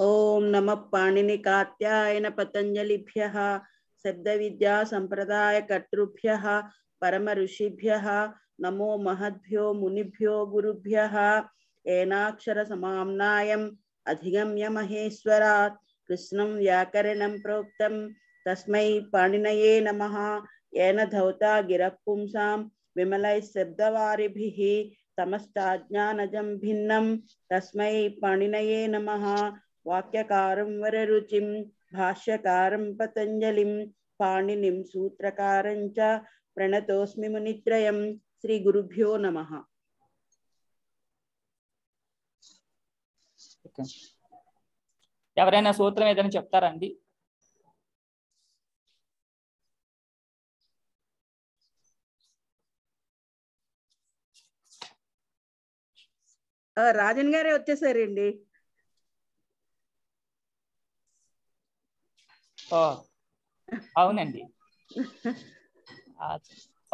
नम विद्या संप्रदाय कर्तृभ्य परम ऋषिभ्य नमो महद्भ्यो मुनिभ्यो एनाक्षर येनाक्षरसमाम्नायम् अधिगम्य महेश्वरा कृष्णं व्याकरणं प्रोक्तं तस्मै पाणिनये नमः येन धौता गिरः विमल विमलैः शब्दवारिभिः तमश्चाज्ञानजं भिन्नं तस्मै पाणिनये नमः వాక్యకారం వరరుచిం భాష్యకారం పతంజలిం పాణినిం సూత్రకారం చ ప్రణతోస్మి మునిత్రయం శ్రీ గురుభ్యో నమ ఎవరైనా సూత్రం ఏదైనా చెప్తారండి రాజన్ గారే వచ్చేసారండి అవునండి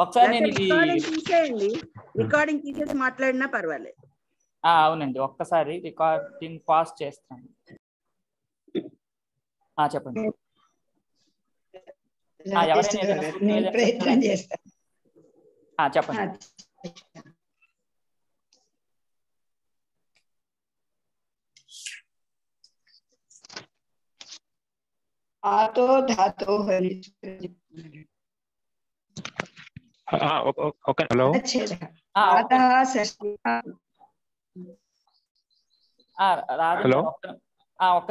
ఒకసారి నేను ఇది తీసేయండి రికార్డింగ్ తీసేసి మాట్లాడినా పర్వాలేదు అవునండి ఒక్కసారి రికార్డింగ్ పాస్ చేస్తాను చెప్పండి చెప్పండి హలో హలో ఒక్క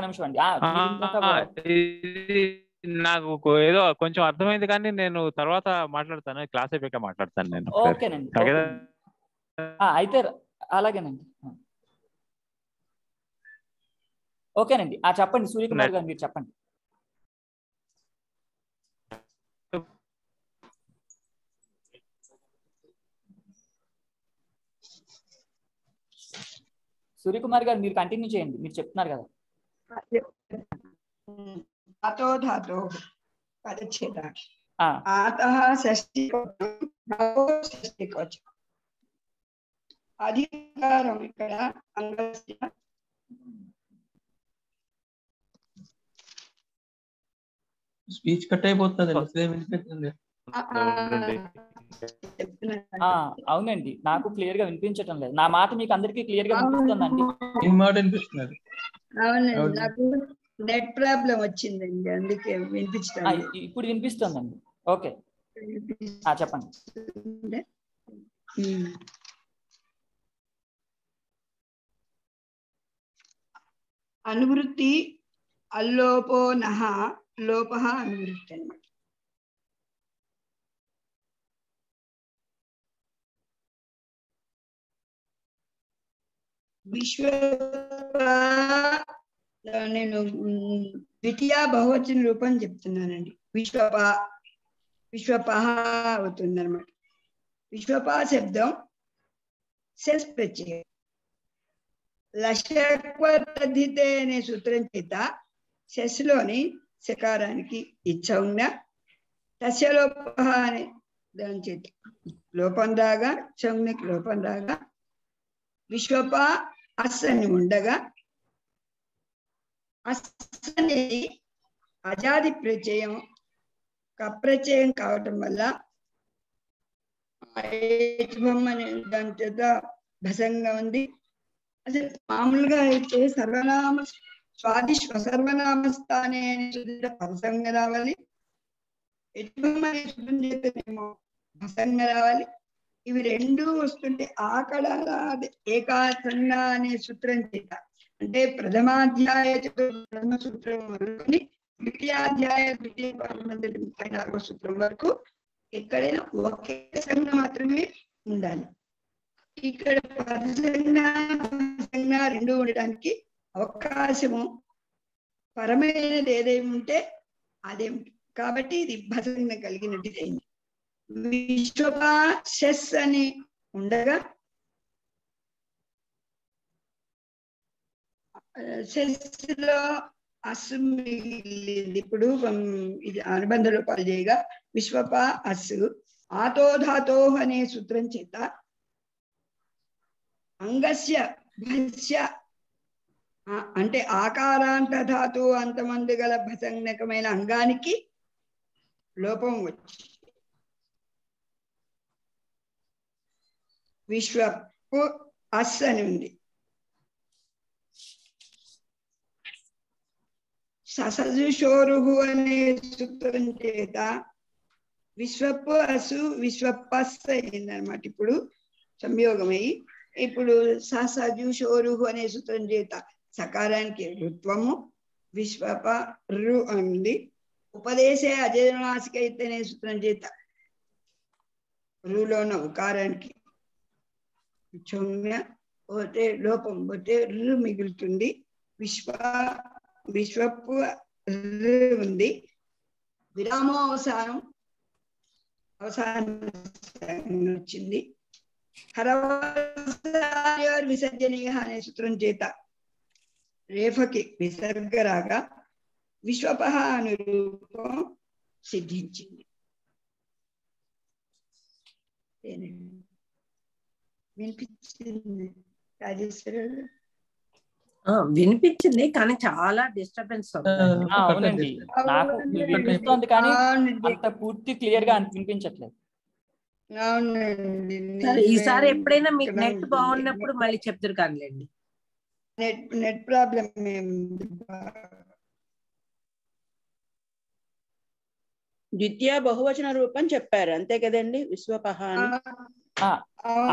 నిమిషం అండి నాకు ఏదో కొంచెం అర్థమైంది కానీ నేను తర్వాత మాట్లాడతాను క్లాస్ అయిపోయాక మాట్లాడతాను నేను ఓకేనండి అయితే అలాగేనండి ఓకేనండి ఆ చెప్పండి సూర్యకుమార్ గారు మీరు చెప్పండి సూర్యకుమార్ గారు మీరు కంటిన్యూ చేయండి మీరు చెప్తున్నారు కదా అధికారం ఇక్కడ స్పీచ్ కట్ అయిపోతుంది అవునండి నాకు క్లియర్ గా వినిపించటం లేదు నా మాట మీకు అందరికి క్లియర్ గా వినిపిస్తుందండి మీ మాట వినిపిస్తున్నది అవునండి నాకు నెట్ ప్రాబ్లం వచ్చిందండి అందుకే వినిపించడం ఇప్పుడు వినిపిస్తుందండి ఓకే చెప్పండి అనువృత్తి అల్లోపో నహ లోప అనువృత్తి అన్నమాట విశ్వ నేను ద్వితీయ బహువచన రూపం చెప్తున్నానండి విశ్వప విశ్వపహ అవుతుంది అనమాట విశ్వప శబ్దం సెల్స్ ప్రత్యేక లషక్వతద్ధితే అనే సూత్రం చేత లోని శకారానికి ఇచ్చ ఉన్న తస్యలోప అనే దాని చేత లోపం రాగా చౌనికి లోపం రాగా విశ్వప అసని ఉండగా అసని అజాది ప్రచయం కప్రచయం కావటం వల్ల అనే దాని భసంగా ఉంది అసలు మామూలుగా అయితే సర్వనామ స్వాది సర్వనామ స్థానే అనే భసంగా రావాలి యజమం అనే శుద్ధం భసంగా రావాలి ఇవి రెండు వస్తుంటే ఆకళాది ఏకాసంగా అనే సూత్రం చేత అంటే ప్రథమాధ్యాయ ప్రథమ సూత్రం వరకు ద్వితీయాధ్యాయ ద్వితీయ పాఠమందరి ముప్పై నాలుగో సూత్రం వరకు ఎక్కడైనా ఒకే సంఘ మాత్రమే ఉండాలి ఇక్కడ పదసంగా రెండు ఉండడానికి అవకాశము పరమైనది ఏదై ఉంటే అదే కాబట్టి ఇది భసంగ అయింది విశ్వపా అని ఉండగా సెస్ లో అస్సు మిగిలింది ఇప్పుడు ఇది అనుబంధ రూపాలు చేయగా విశ్వప అస్సు ఆతోధాతో అనే సూత్రం చేత అంగస్య భస్య అంటే ఆకారాంత ధాతు అంతమందు గల భసంగకమైన అంగానికి లోపం వచ్చి విశ్వకు అస్ అని ఉంది ససజుషోరుహు అనే సూత్రం చేత విశ్వపు అసు విశ్వపస్ అయిందనమాట ఇప్పుడు సంయోగమై ఇప్పుడు ససజుషోరుహు అనే సూత్రం చేత సకారానికి రుత్వము విశ్వప రు ఉంది ఉపదేశే అజయనాసిక అయితేనే సూత్రం చేత రులోన ఉకారానికి పోతే లోపం పోతే రు మిగులుతుంది విశ్వ విశ్వపు ఉంది విరామం అవసానం అవసానం వచ్చింది హర విసర్జనీయ అనే సూత్రం చేత రేఫకి రాగా విశ్వపహ అనురూపం రూపం సిద్ధించింది వినిపించింది వినిపించింది కానీ చాలా డిస్టర్బెన్స్ అవునండి నాకు వినిపిస్తోంది కానీ అంత పూర్తి క్లియర్ గా వినిపించట్లేదు ఈసారి ఎప్పుడైనా మీకు నెట్ బాగున్నప్పుడు మళ్ళీ చెప్తారు కానిలేండి నెట్ నెట్ ప్రాబ్లం ద్వితీయ బహువచన రూపం చెప్పారు అంతే కదండి విశ్వపహాన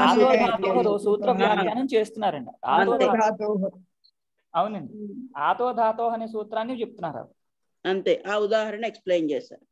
ఆదో చేస్తున్నారండి అవునండి ఆతో ధాతో అనే సూత్రాన్ని చెప్తున్నారు అంతే ఆ ఉదాహరణ ఎక్స్ప్లెయిన్ చేశారు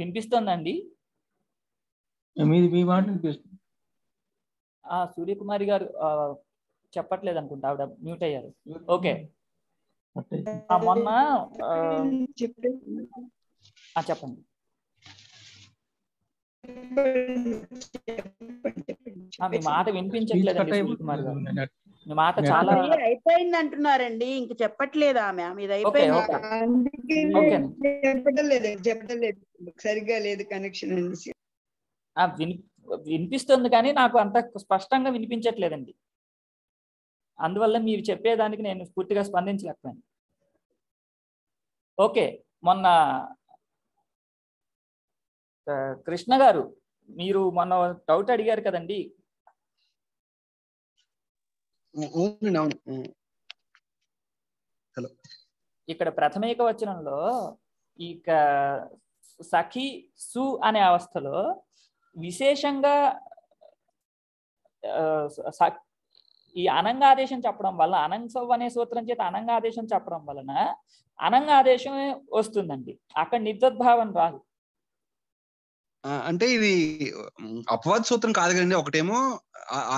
వినిపిస్తోందండి మీది సూర్యకుమారి గారు చెప్పట్లేదు అనుకుంటా ఆవిడ మ్యూట్ అయ్యారు ఓకే మొన్న చెప్పండి మీ మాట వినిపించట్లేదు మాట చాలా అయిపోయింది అంటున్నారండి ఇంక చెప్పట్లేదు ఆమె అయిపోయింది సరిగ్గా లేదు కనెక్షన్ విని వినిపిస్తుంది కానీ నాకు అంత స్పష్టంగా వినిపించట్లేదండి అందువల్ల మీరు చెప్పేదానికి నేను పూర్తిగా స్పందించలేకపోయాను ఓకే మొన్న కృష్ణ గారు మీరు మొన్న డౌట్ అడిగారు కదండి హలో ఇక్కడ ప్రథమేక వచనంలో ఇక సఖి సు అనే అవస్థలో విశేషంగా ఈ అనంగాదేశం చెప్పడం వల్ల అనంగసవ్ అనే సూత్రం చేత అనంగాదేశం చెప్పడం వలన ఆదేశం వస్తుందండి అక్కడ నిర్దద్భావం రాదు అంటే ఇది అపవాద సూత్రం కాదు కదండి ఒకటేమో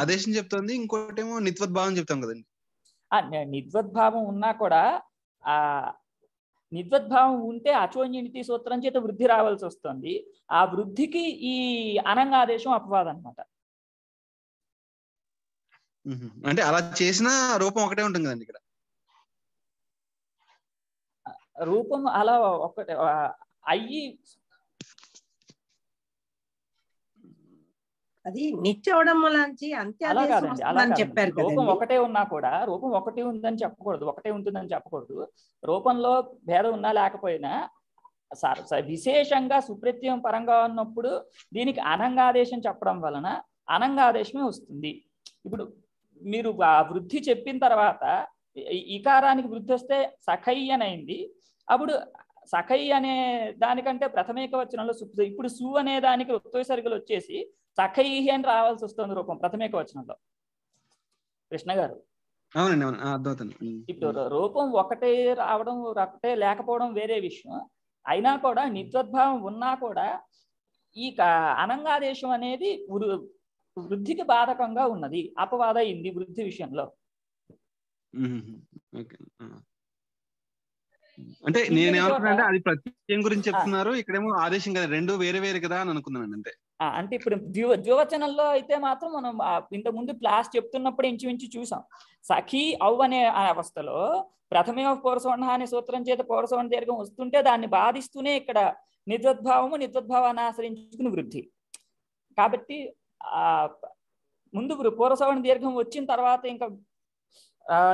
ఆదేశం చెప్తుంది ఇంకోటేమో నిత్వద్భావం చెప్తాం కదండి నిద్వద్భావం ఉన్నా కూడా ఆ నిద్వద్భావం ఉంటే అచోన్యునితి సూత్రం చేత వృద్ధి రావాల్సి వస్తుంది ఆ వృద్ధికి ఈ ఆదేశం అపవాదం అనమాట అంటే అలా చేసిన రూపం ఒకటే ఉంటుంది కదండి ఇక్కడ రూపం అలా ఒకటే అయ్యి అది నిత్య నుంచి అలా చెప్పారు రూపం ఒకటే ఉన్నా కూడా రూపం ఒకటి ఉందని చెప్పకూడదు ఒకటే ఉంటుందని చెప్పకూడదు రూపంలో భేదం ఉన్నా లేకపోయినా విశేషంగా సుప్రత్యం పరంగా ఉన్నప్పుడు దీనికి అనంగాదేశం చెప్పడం వలన అనంగాదేశమే వస్తుంది ఇప్పుడు మీరు ఆ వృద్ధి చెప్పిన తర్వాత ఇకారానికి వృద్ధి వస్తే సఖై అనైంది అప్పుడు సఖై అనే దానికంటే ప్రథమేక వచనంలో ఇప్పుడు సు అనే దానికి ఉత్తవ సరిగలు వచ్చేసి సఖైహి అని రావాల్సి వస్తుంది రూపం ప్రథమేక వచనంలో కృష్ణ గారు ఇప్పుడు రూపం ఒకటే రావడం ఒకటే లేకపోవడం వేరే విషయం అయినా కూడా నిత్యోద్భావం ఉన్నా కూడా ఈ అనంగాదేశం అనేది వృద్ధికి బాధకంగా ఉన్నది అపవాద అయింది వృద్ధి విషయంలో అంటే నేను అంటే అది ప్రత్యయం గురించి చెప్తున్నారు ఇక్కడేమో ఆదేశం కదా రెండు వేరే వేరే కదా అని అనుకున్నాను అంటే అంటే ఇప్పుడు ద్వ ద్వివచనంలో అయితే మాత్రం మనం ఇంతకుముందు క్లాస్ చెప్తున్నప్పుడు ఇంచుమించు చూసాం సఖీ అవు అనే అవస్థలో ప్రథమే పౌరసవర్ణ అనే సూత్రం చేత పౌరసవర్ణ దీర్ఘం వస్తుంటే దాన్ని బాధిస్తూనే ఇక్కడ నిద్వద్భావము నిద్వద్భావాన్ని ఆశ్రయించుకుని వృద్ధి కాబట్టి ఆ ముందు పూర్వసవర్ణ దీర్ఘం వచ్చిన తర్వాత ఇంకా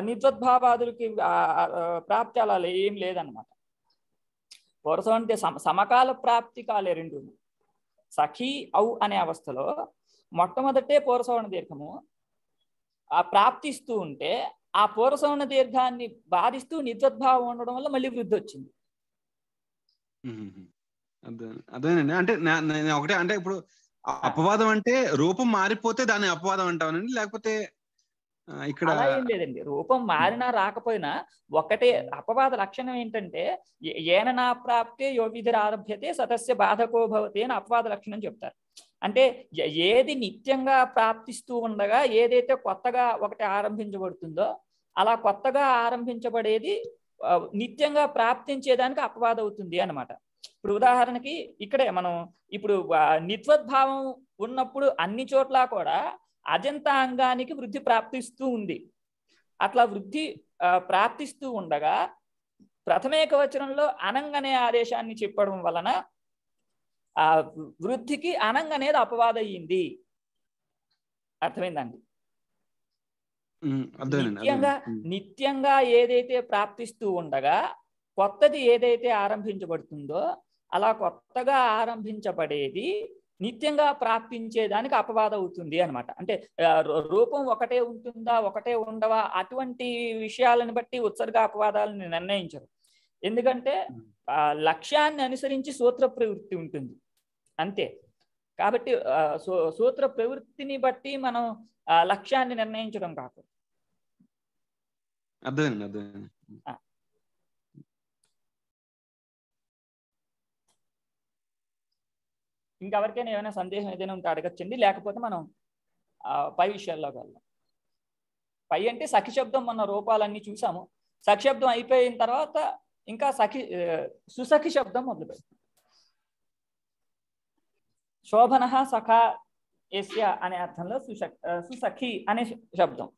నిద్వద్భావాదులకి ప్రాప్తి అలా ఏం లేదనమాట పూర్వసవర్ణ సమకాల ప్రాప్తి కాలే రెండు సఖీ ఔ అనే అవస్థలో మొట్టమొదటే పూర్వసవర్ణ దీర్ఘము ఆ ప్రాప్తిస్తూ ఉంటే ఆ పూర్వసవర్ణ దీర్ఘాన్ని బాధిస్తూ నిద్వద్భావం ఉండడం వల్ల మళ్ళీ వృద్ధి వచ్చింది అదేనండి అంటే ఒకటే అంటే ఇప్పుడు అపవాదం అంటే రూపం మారిపోతే దాన్ని అపవాదం అంటానండి లేకపోతే ఇక్కడ ఏం లేదండి రూపం మారినా రాకపోయినా ఒకటే అపవాద లక్షణం ఏంటంటే ఏన నా ప్రాప్తే యోగిధి ఆరభ్యతే సతస్య బాధకో భవతి అని అపవాద లక్షణం చెప్తారు అంటే ఏది నిత్యంగా ప్రాప్తిస్తూ ఉండగా ఏదైతే కొత్తగా ఒకటి ఆరంభించబడుతుందో అలా కొత్తగా ఆరంభించబడేది నిత్యంగా ప్రాప్తించేదానికి అపవాద అవుతుంది అనమాట ఇప్పుడు ఉదాహరణకి ఇక్కడే మనం ఇప్పుడు నిత్వద్భావం ఉన్నప్పుడు అన్ని చోట్ల కూడా అజంతా అంగానికి వృద్ధి ప్రాప్తిస్తూ ఉంది అట్లా వృద్ధి ప్రాప్తిస్తూ ఉండగా ప్రథమేక వచనంలో అనంగనే ఆదేశాన్ని చెప్పడం వలన ఆ వృద్ధికి అనంగ్ అనేది అపవాదయ్యింది అర్థమైందండి నిత్యంగా నిత్యంగా ఏదైతే ప్రాప్తిస్తూ ఉండగా కొత్తది ఏదైతే ఆరంభించబడుతుందో అలా కొత్తగా ఆరంభించబడేది నిత్యంగా ప్రాప్తించేదానికి అపవాదం అవుతుంది అనమాట అంటే రూపం ఒకటే ఉంటుందా ఒకటే ఉండవా అటువంటి విషయాలను బట్టి ఉత్సర్గ అపవాదాలను నిర్ణయించరు ఎందుకంటే లక్ష్యాన్ని అనుసరించి సూత్ర ప్రవృత్తి ఉంటుంది అంతే కాబట్టి సూత్ర ప్రవృత్తిని బట్టి మనం లక్ష్యాన్ని నిర్ణయించడం కాకూడదు అర్థమైంది అర్థమైంది ఇంకెవరికైనా ఏమైనా సందేహం ఏదైనా ఉంటే అడగచ్చండి లేకపోతే మనం పై విషయాల్లోకి వెళ్దాం పై అంటే సఖిశబ్దం మన రూపాలన్నీ చూసాము సఖిశబ్దం అయిపోయిన తర్వాత ఇంకా సఖి సుసఖి శబ్దం మొదలుపెడుతుంది శోభన సఖ ఎస్య అనే అర్థంలో సుసఖి అనే శబ్దం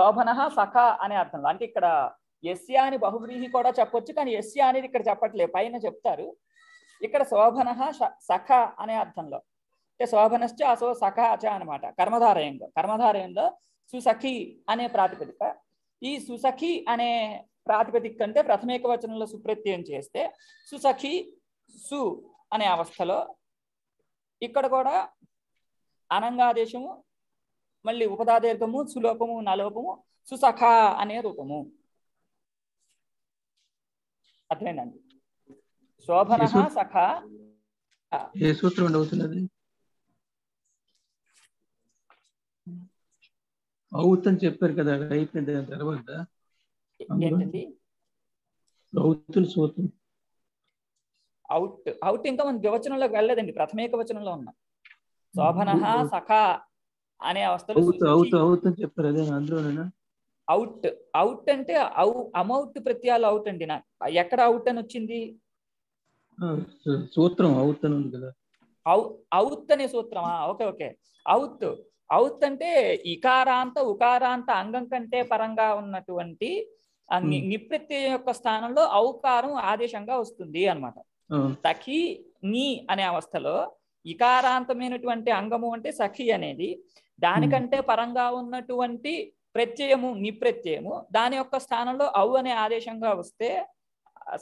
శోభన సఖ అనే అర్థంలో అంటే ఇక్కడ ఎస్య అని బహువ్రీహి కూడా చెప్పొచ్చు కానీ ఎస్య అనేది ఇక్కడ చెప్పట్లేదు పైన చెప్తారు ఇక్కడ శోభన సఖ అనే అర్థంలో అంటే శోభనశ్చ అసో సఖ అచ అనమాట కర్మధారయంలో కర్మధారయంలో సుసఖి అనే ప్రాతిపదిక ఈ సుసఖి అనే ప్రాతిపదిక కంటే ప్రథమేక వచనంలో సుప్రత్యయం చేస్తే సుసఖి సు అనే అవస్థలో ఇక్కడ కూడా అనంగాదేశము మళ్ళీ ఉపదాదీర్ఘము సులోపము నలోపము సుసఖ అనే రూపము అర్థమైందండి శోభన సఖ ఏ సూత్రం అవుతున్నది అవుతని చెప్పారు కదా అయిపోయింది దాని తర్వాత అవుట్ అవుట్ ఇంకా మన వివచనంలోకి వెళ్ళలేదండి ప్రథమేక వచనంలో ఉన్నాం శోభన సఖ అనే అవస్థలో అవుట్ అవుట్ అంటే అమౌట్ ప్రత్యాలు అవుట్ అండి ఎక్కడ అవుట్ అని వచ్చింది సూత్రం అవుట్ అని అవుత్ అనే సూత్రమా ఓకే ఓకే అవుత్ అవుత్ అంటే ఇకారాంత ఉకారాంత అంగం కంటే పరంగా ఉన్నటువంటి నిప్రత్యయం యొక్క స్థానంలో ఔకారం ఆదేశంగా వస్తుంది అనమాట సఖి నీ అనే అవస్థలో ఇకారాంతమైనటువంటి అంగము అంటే సఖి అనేది దానికంటే పరంగా ఉన్నటువంటి ప్రత్యయము నిప్రత్యయము దాని యొక్క స్థానంలో అవు అనే ఆదేశంగా వస్తే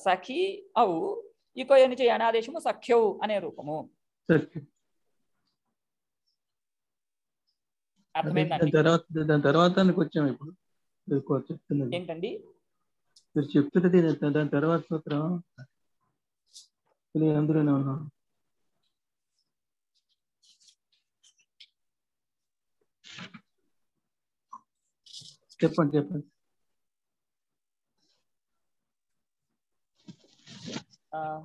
సఖి అవు ఇక ఆదేశము అనాదేశము సఖ్యవు అనే రూపము దాని తర్వాత ఏంటండి మీరు చెప్తున్నది దాని తర్వాత సూత్రం అందులోనే ఉన్నాను different, different. Uh,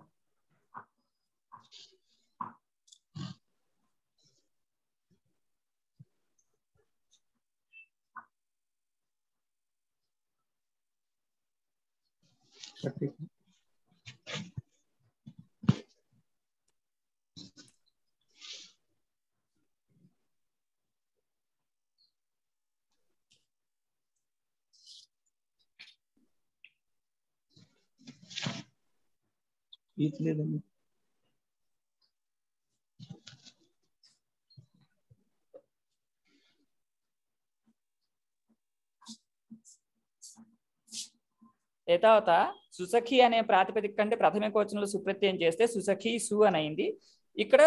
లేదండి తర్వాత సుసఖి అనే ప్రాతిపదిక కంటే ప్రాథమిక వచనంలో సుప్రత్యయం చేస్తే సుసఖి సు అని అయింది ఇక్కడ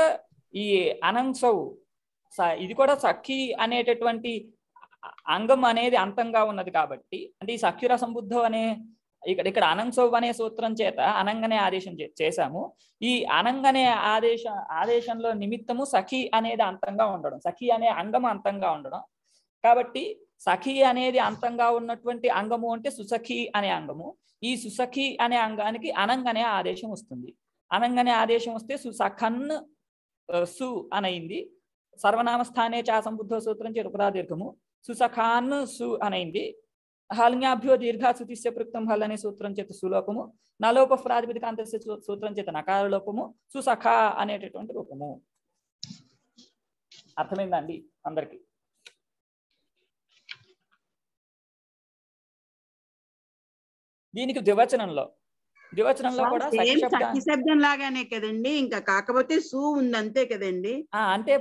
ఈ అనంసౌ ఇది కూడా సఖి అనేటటువంటి అంగం అనేది అంతంగా ఉన్నది కాబట్టి అంటే ఈ సఖ్యుర సంబుద్ధం అనే ఇక్కడ ఇక్కడ అనంసోవ్ అనే సూత్రం చేత అనంగనే ఆదేశం చేశాము ఈ అనంగనే ఆదేశ ఆదేశంలో నిమిత్తము సఖి అనేది అంతంగా ఉండడం సఖి అనే అంగము అంతంగా ఉండడం కాబట్టి సఖి అనేది అంతంగా ఉన్నటువంటి అంగము అంటే సుసఖి అనే అంగము ఈ సుసఖి అనే అంగానికి అనంగనే ఆదేశం వస్తుంది అనంగనే ఆదేశం వస్తే సుసఖన్ సు అనైంది సర్వనామ స్థానే సూత్రం చేత ఉపదాదీర్ఘము సుసఖాన్ సు అనైంది హాలింగాభ్యో దీర్ఘాశుతిస్య ప్రక్తం హల్ అనే సూత్రం చేత సులోపము నలోప ప్రాతిపదికాంత సూత్రం చేత నకార లోపము సుసఖ అనేటటువంటి రూపము అర్థమైందండి అందరికి దీనికి ద్వివచనంలో ద్వివచనంలో కూడా శబ్దం లాగానే కదండి ఇంకా కాకపోతే సు ఉంది అంతే కదండి అంటే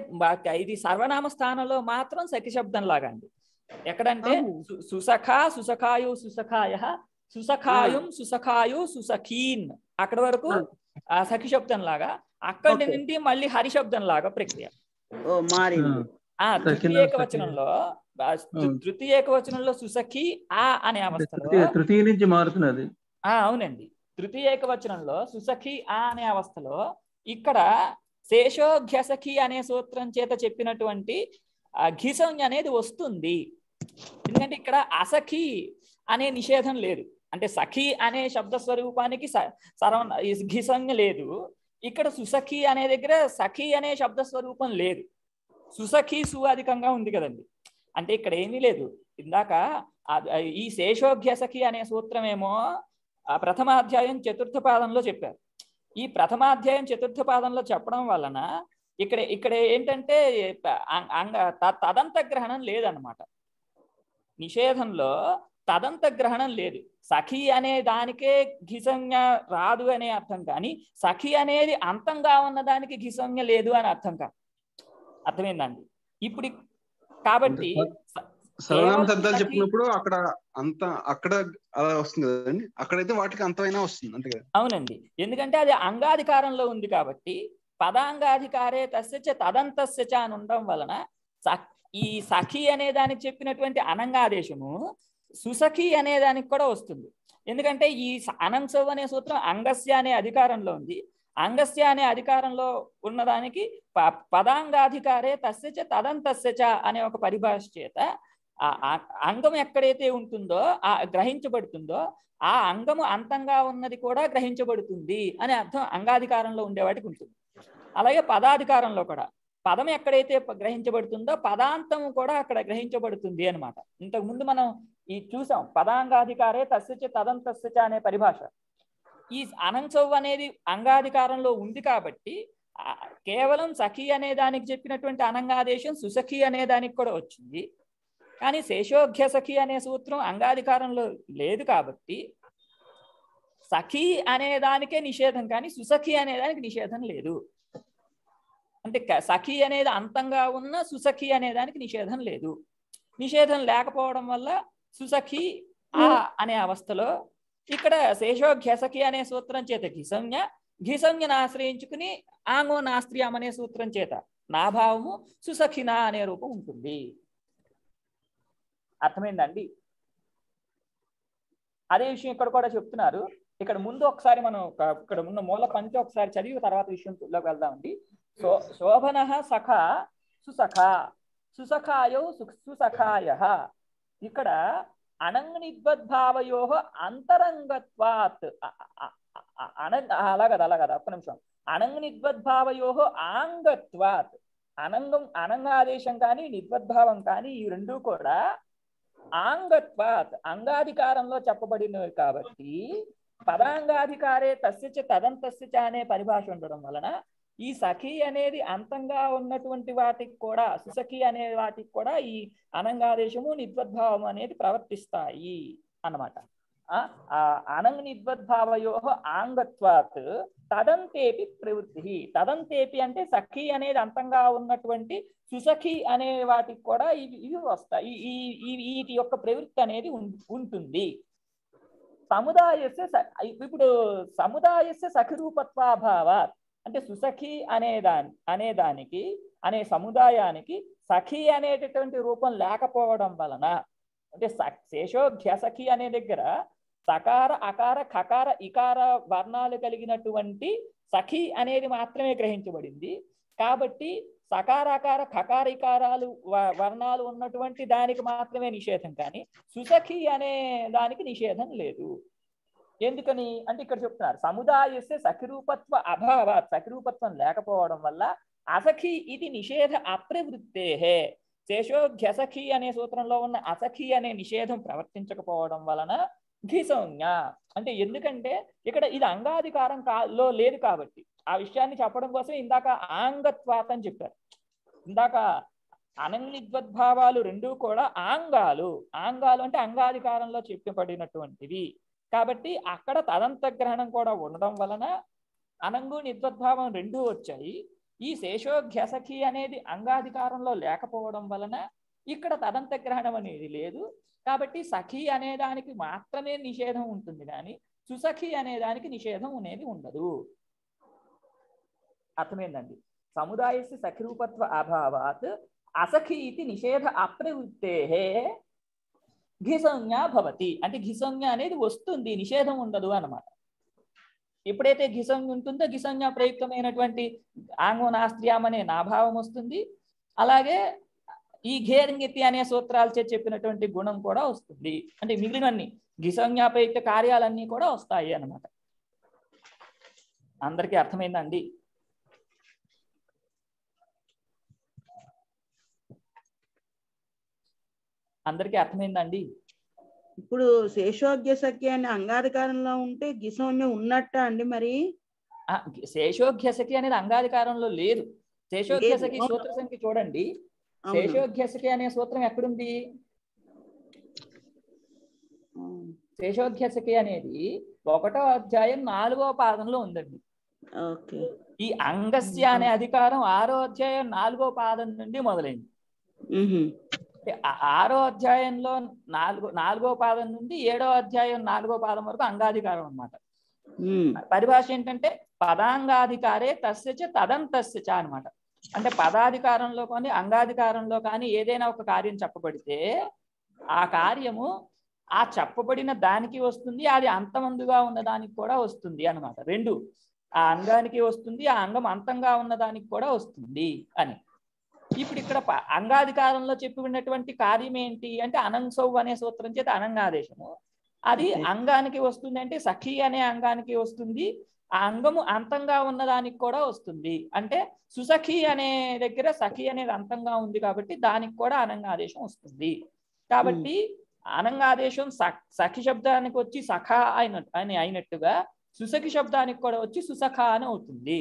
ఇది సర్వనామ స్థానంలో మాత్రం సఖి శబ్దం లాగా అండి ఎక్కడంటే సుసఖ సుసఖాయు సుసఖాయ సుసఖాయుం సుసఖాయు సుసఖీన్ అక్కడ వరకు ఆ సఖి శబ్దం లాగా అక్కడి నుండి మళ్ళీ హరి శబ్దం లాగా ప్రక్రియ ఆ తృతీయ వచనంలో తృతీయ వచనంలో సుసఖి ఆ అనే అవస్థలో తృతీయ నుంచి మారుతున్నది ఆ అవునండి తృతీయ వచనంలో సుసఖి ఆ అనే అవస్థలో ఇక్కడ శేషోఘ్యసఖి అనే సూత్రం చేత చెప్పినటువంటి ఘీసంజ్ఞ అనేది వస్తుంది ఎందుకంటే ఇక్కడ అసఖి అనే నిషేధం లేదు అంటే సఖి అనే శబ్ద స్వరూపానికి సర్వం ఘీసంజ్ఞ లేదు ఇక్కడ సుసఖి అనే దగ్గర సఖి అనే శబ్ద స్వరూపం లేదు సుసఖి సు అధికంగా ఉంది కదండి అంటే ఇక్కడ ఏమీ లేదు ఇందాక ఈ శేషోభ్యసఖి అనే సూత్రమేమో ప్రథమాధ్యాయం చతుర్థ పాదంలో చెప్పారు ఈ ప్రథమాధ్యాయం చతుర్థ పాదంలో చెప్పడం వలన ఇక్కడ ఇక్కడ ఏంటంటే అంగ తదంత గ్రహణం లేదన్నమాట నిషేధంలో తదంత గ్రహణం లేదు సఖి అనే దానికే ఘిసంజ్ఞ రాదు అనే అర్థం కానీ సఖి అనేది అంతంగా ఉన్న దానికి ఘిసంజ్ఞ లేదు అని అర్థం కాదు అర్థమైందండి ఇప్పుడు కాబట్టి చెప్పినప్పుడు అక్కడ అంత అక్కడ అలా వస్తుంది కదండి అక్కడైతే వాటికి అంతమైనా వస్తుంది అంతే అవునండి ఎందుకంటే అది అంగాధికారంలో ఉంది కాబట్టి పదాంగాధికారే తస్య చ తదంతస్య చ అని ఉండడం వలన ఈ సఖి అనే దానికి చెప్పినటువంటి అనంగాదేశము సుసఖి అనే దానికి కూడా వస్తుంది ఎందుకంటే ఈ అనంసవ్ అనే సూత్రం అంగస్య అనే అధికారంలో ఉంది అంగస్య అనే అధికారంలో ఉన్నదానికి పదాంగాధికారే తస్యచ తదంతస్యచ అనే ఒక పరిభాష చేత అంగం ఎక్కడైతే ఉంటుందో ఆ గ్రహించబడుతుందో ఆ అంగము అంతంగా ఉన్నది కూడా గ్రహించబడుతుంది అనే అర్థం అంగాధికారంలో ఉండేవాటికి ఉంటుంది అలాగే పదాధికారంలో కూడా పదం ఎక్కడైతే గ్రహించబడుతుందో పదాంతం కూడా అక్కడ గ్రహించబడుతుంది అనమాట ఇంతకుముందు మనం ఈ చూసాం పదాంగాధికారే తస్సచ తదం తస్సచ అనే పరిభాష ఈ అనంచవ్ అనేది అంగాధికారంలో ఉంది కాబట్టి కేవలం సఖి అనే దానికి చెప్పినటువంటి అనంగాదేశం సుసఖి అనే దానికి కూడా వచ్చింది కానీ శేషోఘ్య సఖి అనే సూత్రం అంగాధికారంలో లేదు కాబట్టి సఖి అనే దానికే నిషేధం కానీ సుసఖి అనే దానికి నిషేధం లేదు అంటే సఖి అనేది అంతంగా ఉన్న సుసఖి అనే దానికి నిషేధం లేదు నిషేధం లేకపోవడం వల్ల సుసఖి ఆ అనే అవస్థలో ఇక్కడ శేషో ఘసఖి అనే సూత్రం చేత ఘిసంజ్ఞ ఘిసంజ్ఞను ఆశ్రయించుకుని ఆంగో నాస్త్రియం అనే సూత్రం చేత నాభావము సుసఖినా అనే రూపం ఉంటుంది అర్థమైందండి అదే విషయం ఇక్కడ కూడా చెప్తున్నారు ఇక్కడ ముందు ఒకసారి మనం ఇక్కడ ఉన్న మూల పంచి ఒకసారి చదివి తర్వాత లోకి వెళ్దామండి సో శోభన సఖ సుసఖ సుసఖాయో సుసఖాయ ఇక్కడ అనంగ్నిద్వద్భావయో అంతరంగత్వాత్ అనంగ అలా కదా అలా కదా ఒక్క నిమిషం అనంగ్నిద్వద్భావయో ఆంగత్వాత్ అనంగం అనంగాదేశం కానీ నిద్వద్భావం కానీ ఈ రెండు కూడా ఆంగత్వాత్ అంగాధికారంలో చెప్పబడినవి కాబట్టి పదాంగాధికారే తస్యచ చ చ అనే పరిభాష ఉండడం వలన ఈ సఖి అనేది అంతంగా ఉన్నటువంటి వాటికి కూడా సుసఖి అనే వాటికి కూడా ఈ అనంగాదేశము నిద్వద్భావం అనేది ప్రవర్తిస్తాయి అన్నమాట అనంగ నిద్వద్భావయో ఆంగత్వాత్ తదంతేపి ప్రవృత్తి తదంతేపి అంటే సఖి అనేది అంతంగా ఉన్నటువంటి సుసఖి అనే వాటికి కూడా ఇవి ఇవి వస్తాయి ఈ వీటి యొక్క ప్రవృత్తి అనేది ఉంటుంది సముదాయస్య ఇప్పుడు సముదాయస్య సఖిరూపత్వాభావ అంటే సుసఖి అనే దాని అనే దానికి అనే సముదాయానికి సఖి అనేటటువంటి రూపం లేకపోవడం వలన అంటే సఖి అనే దగ్గర సకార అకార ఖకార ఇకార వర్ణాలు కలిగినటువంటి సఖి అనేది మాత్రమే గ్రహించబడింది కాబట్టి సకారాకార ఖకారికారాలు వర్ణాలు ఉన్నటువంటి దానికి మాత్రమే నిషేధం కానీ సుసఖి అనే దానికి నిషేధం లేదు ఎందుకని అంటే ఇక్కడ చెప్తున్నారు సముదాయస్య సఖిరూపత్వ అభావ సఖిరూపత్వం లేకపోవడం వల్ల అసఖి ఇది నిషేధ అప్రవృత్తే శేషో ఘసఖి అనే సూత్రంలో ఉన్న అసఖి అనే నిషేధం ప్రవర్తించకపోవడం వలన ఘిసంజ్ఞ అంటే ఎందుకంటే ఇక్కడ ఇది అంగాధికారం కా లో లేదు కాబట్టి ఆ విషయాన్ని చెప్పడం కోసం ఇందాక ఆంగత్వాత అని చెప్పారు ఇందాక అనన్యద్వద్భావాలు రెండూ కూడా ఆంగాలు ఆంగాలు అంటే అంగాధికారంలో చెప్పబడినటువంటివి కాబట్టి అక్కడ తదంతగ్రహణం కూడా ఉండడం వలన అనంగు నిద్వద్భావం రెండూ వచ్చాయి ఈ శేషోఘ్యసఖి అనేది అంగాధికారంలో లేకపోవడం వలన ఇక్కడ తదంతగ్రహణం అనేది లేదు కాబట్టి సఖి అనే దానికి మాత్రమే నిషేధం ఉంటుంది కానీ సుసఖి అనే దానికి నిషేధం అనేది ఉండదు అర్థమైందండి సముదాయ సఖిరూపత్వ అభావాత్ అసఖి ఇది నిషేధ అప్రవృత్తే ఘిసంజ్ఞ భవతి అంటే ఘిసంజ్ఞ అనేది వస్తుంది నిషేధం ఉండదు అనమాట ఎప్పుడైతే ఘిసంజ్ఞ ఉంటుందో ఘిసంజ్ఞ ప్రయుక్తమైనటువంటి ఆంగో అనే నాభావం వస్తుంది అలాగే ఈ ఘేరంగితి అనే చే చెప్పినటువంటి గుణం కూడా వస్తుంది అంటే మిగిలినన్ని ఘిసంజ్ఞాప్రయుక్త కార్యాలన్నీ కూడా వస్తాయి అనమాట అందరికీ అర్థమైందండి అందరికీ అర్థమైందండి ఇప్పుడు శేషోగ్య సఖ్య అనే అంగాధికారంలో ఉంటే గిసోన్య ఉన్నట్ట అండి మరి శేషోగ్య సఖి అనేది అంగాధికారంలో లేదు శేషోగ్య సఖి సూత్ర సంఖ్య చూడండి శేషోగ్య సఖి అనే సూత్రం ఎక్కడుంది శేషోగ్య సఖి అనేది ఒకటో అధ్యాయం నాలుగో పాదంలో ఉందండి ఈ అంగస్య అనే అధికారం ఆరో అధ్యాయం నాలుగో పాదం నుండి మొదలైంది ఆరో అధ్యాయంలో నాలుగో నాలుగో పాదం నుండి ఏడో అధ్యాయం నాలుగో పాదం వరకు అంగాధికారం అనమాట పరిభాష ఏంటంటే పదాంగాధికారే తస్యచ తదంతస్యచ అనమాట అంటే పదాధికారంలో కానీ అంగాధికారంలో కానీ ఏదైనా ఒక కార్యం చెప్పబడితే ఆ కార్యము ఆ చెప్పబడిన దానికి వస్తుంది అది అంతమందుగా ఉన్న దానికి కూడా వస్తుంది అనమాట రెండు ఆ అంగానికి వస్తుంది ఆ అంగం అంతంగా ఉన్న దానికి కూడా వస్తుంది అని ఇప్పుడు ఇక్కడ అంగాధికారంలో చెప్పి ఉన్నటువంటి కార్యం ఏంటి అంటే అనంసౌవ్ అనే సూత్రం చేత అనంగాదేశము అది అంగానికి వస్తుంది అంటే సఖి అనే అంగానికి వస్తుంది ఆ అంగము అంతంగా ఉన్నదానికి కూడా వస్తుంది అంటే సుసఖి అనే దగ్గర సఖి అనేది అంతంగా ఉంది కాబట్టి దానికి కూడా అనంగాదేశం వస్తుంది కాబట్టి అనంగాదేశం సఖి శబ్దానికి వచ్చి సఖ అయిన అని అయినట్టుగా సుసఖి శబ్దానికి కూడా వచ్చి సుసఖ అని అవుతుంది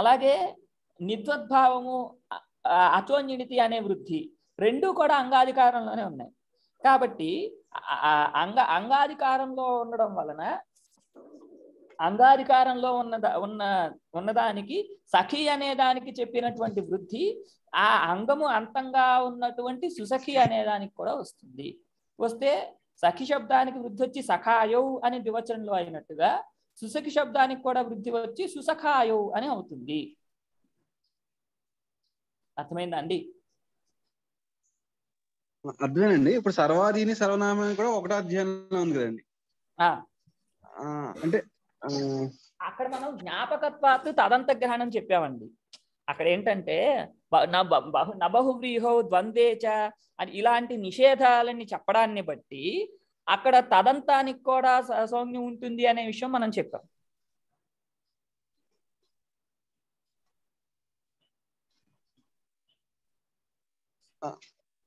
అలాగే నిత్వద్భావము అచోన్యుడితి అనే వృద్ధి రెండూ కూడా అంగాధికారంలోనే ఉన్నాయి కాబట్టి అంగ అంగాధికారంలో ఉండడం వలన అంగాధికారంలో ఉన్నదా ఉన్న ఉన్నదానికి సఖి అనే దానికి చెప్పినటువంటి వృద్ధి ఆ అంగము అంతంగా ఉన్నటువంటి సుసఖి అనే దానికి కూడా వస్తుంది వస్తే సఖి శబ్దానికి వృద్ధి వచ్చి సఖాయౌ అని వివచనలో అయినట్టుగా సుసఖి శబ్దానికి కూడా వృద్ధి వచ్చి సుసఖాయౌ అని అవుతుంది అర్థమైందా అండి అర్థమేనండి ఇప్పుడు సర్వాధీని సర్వనామం కూడా ఒకటో అధ్యయనంలో ఉంది కదండి అంటే అక్కడ మనం జ్ఞాపకత్వాత్ తదంత గ్రహణం చెప్పామండి అక్కడ ఏంటంటే నబహువ్రీహో ద్వంద్వేచ అని ఇలాంటి నిషేధాలని చెప్పడాన్ని బట్టి అక్కడ తదంతానికి కూడా సౌమ్యం ఉంటుంది అనే విషయం మనం చెప్పాం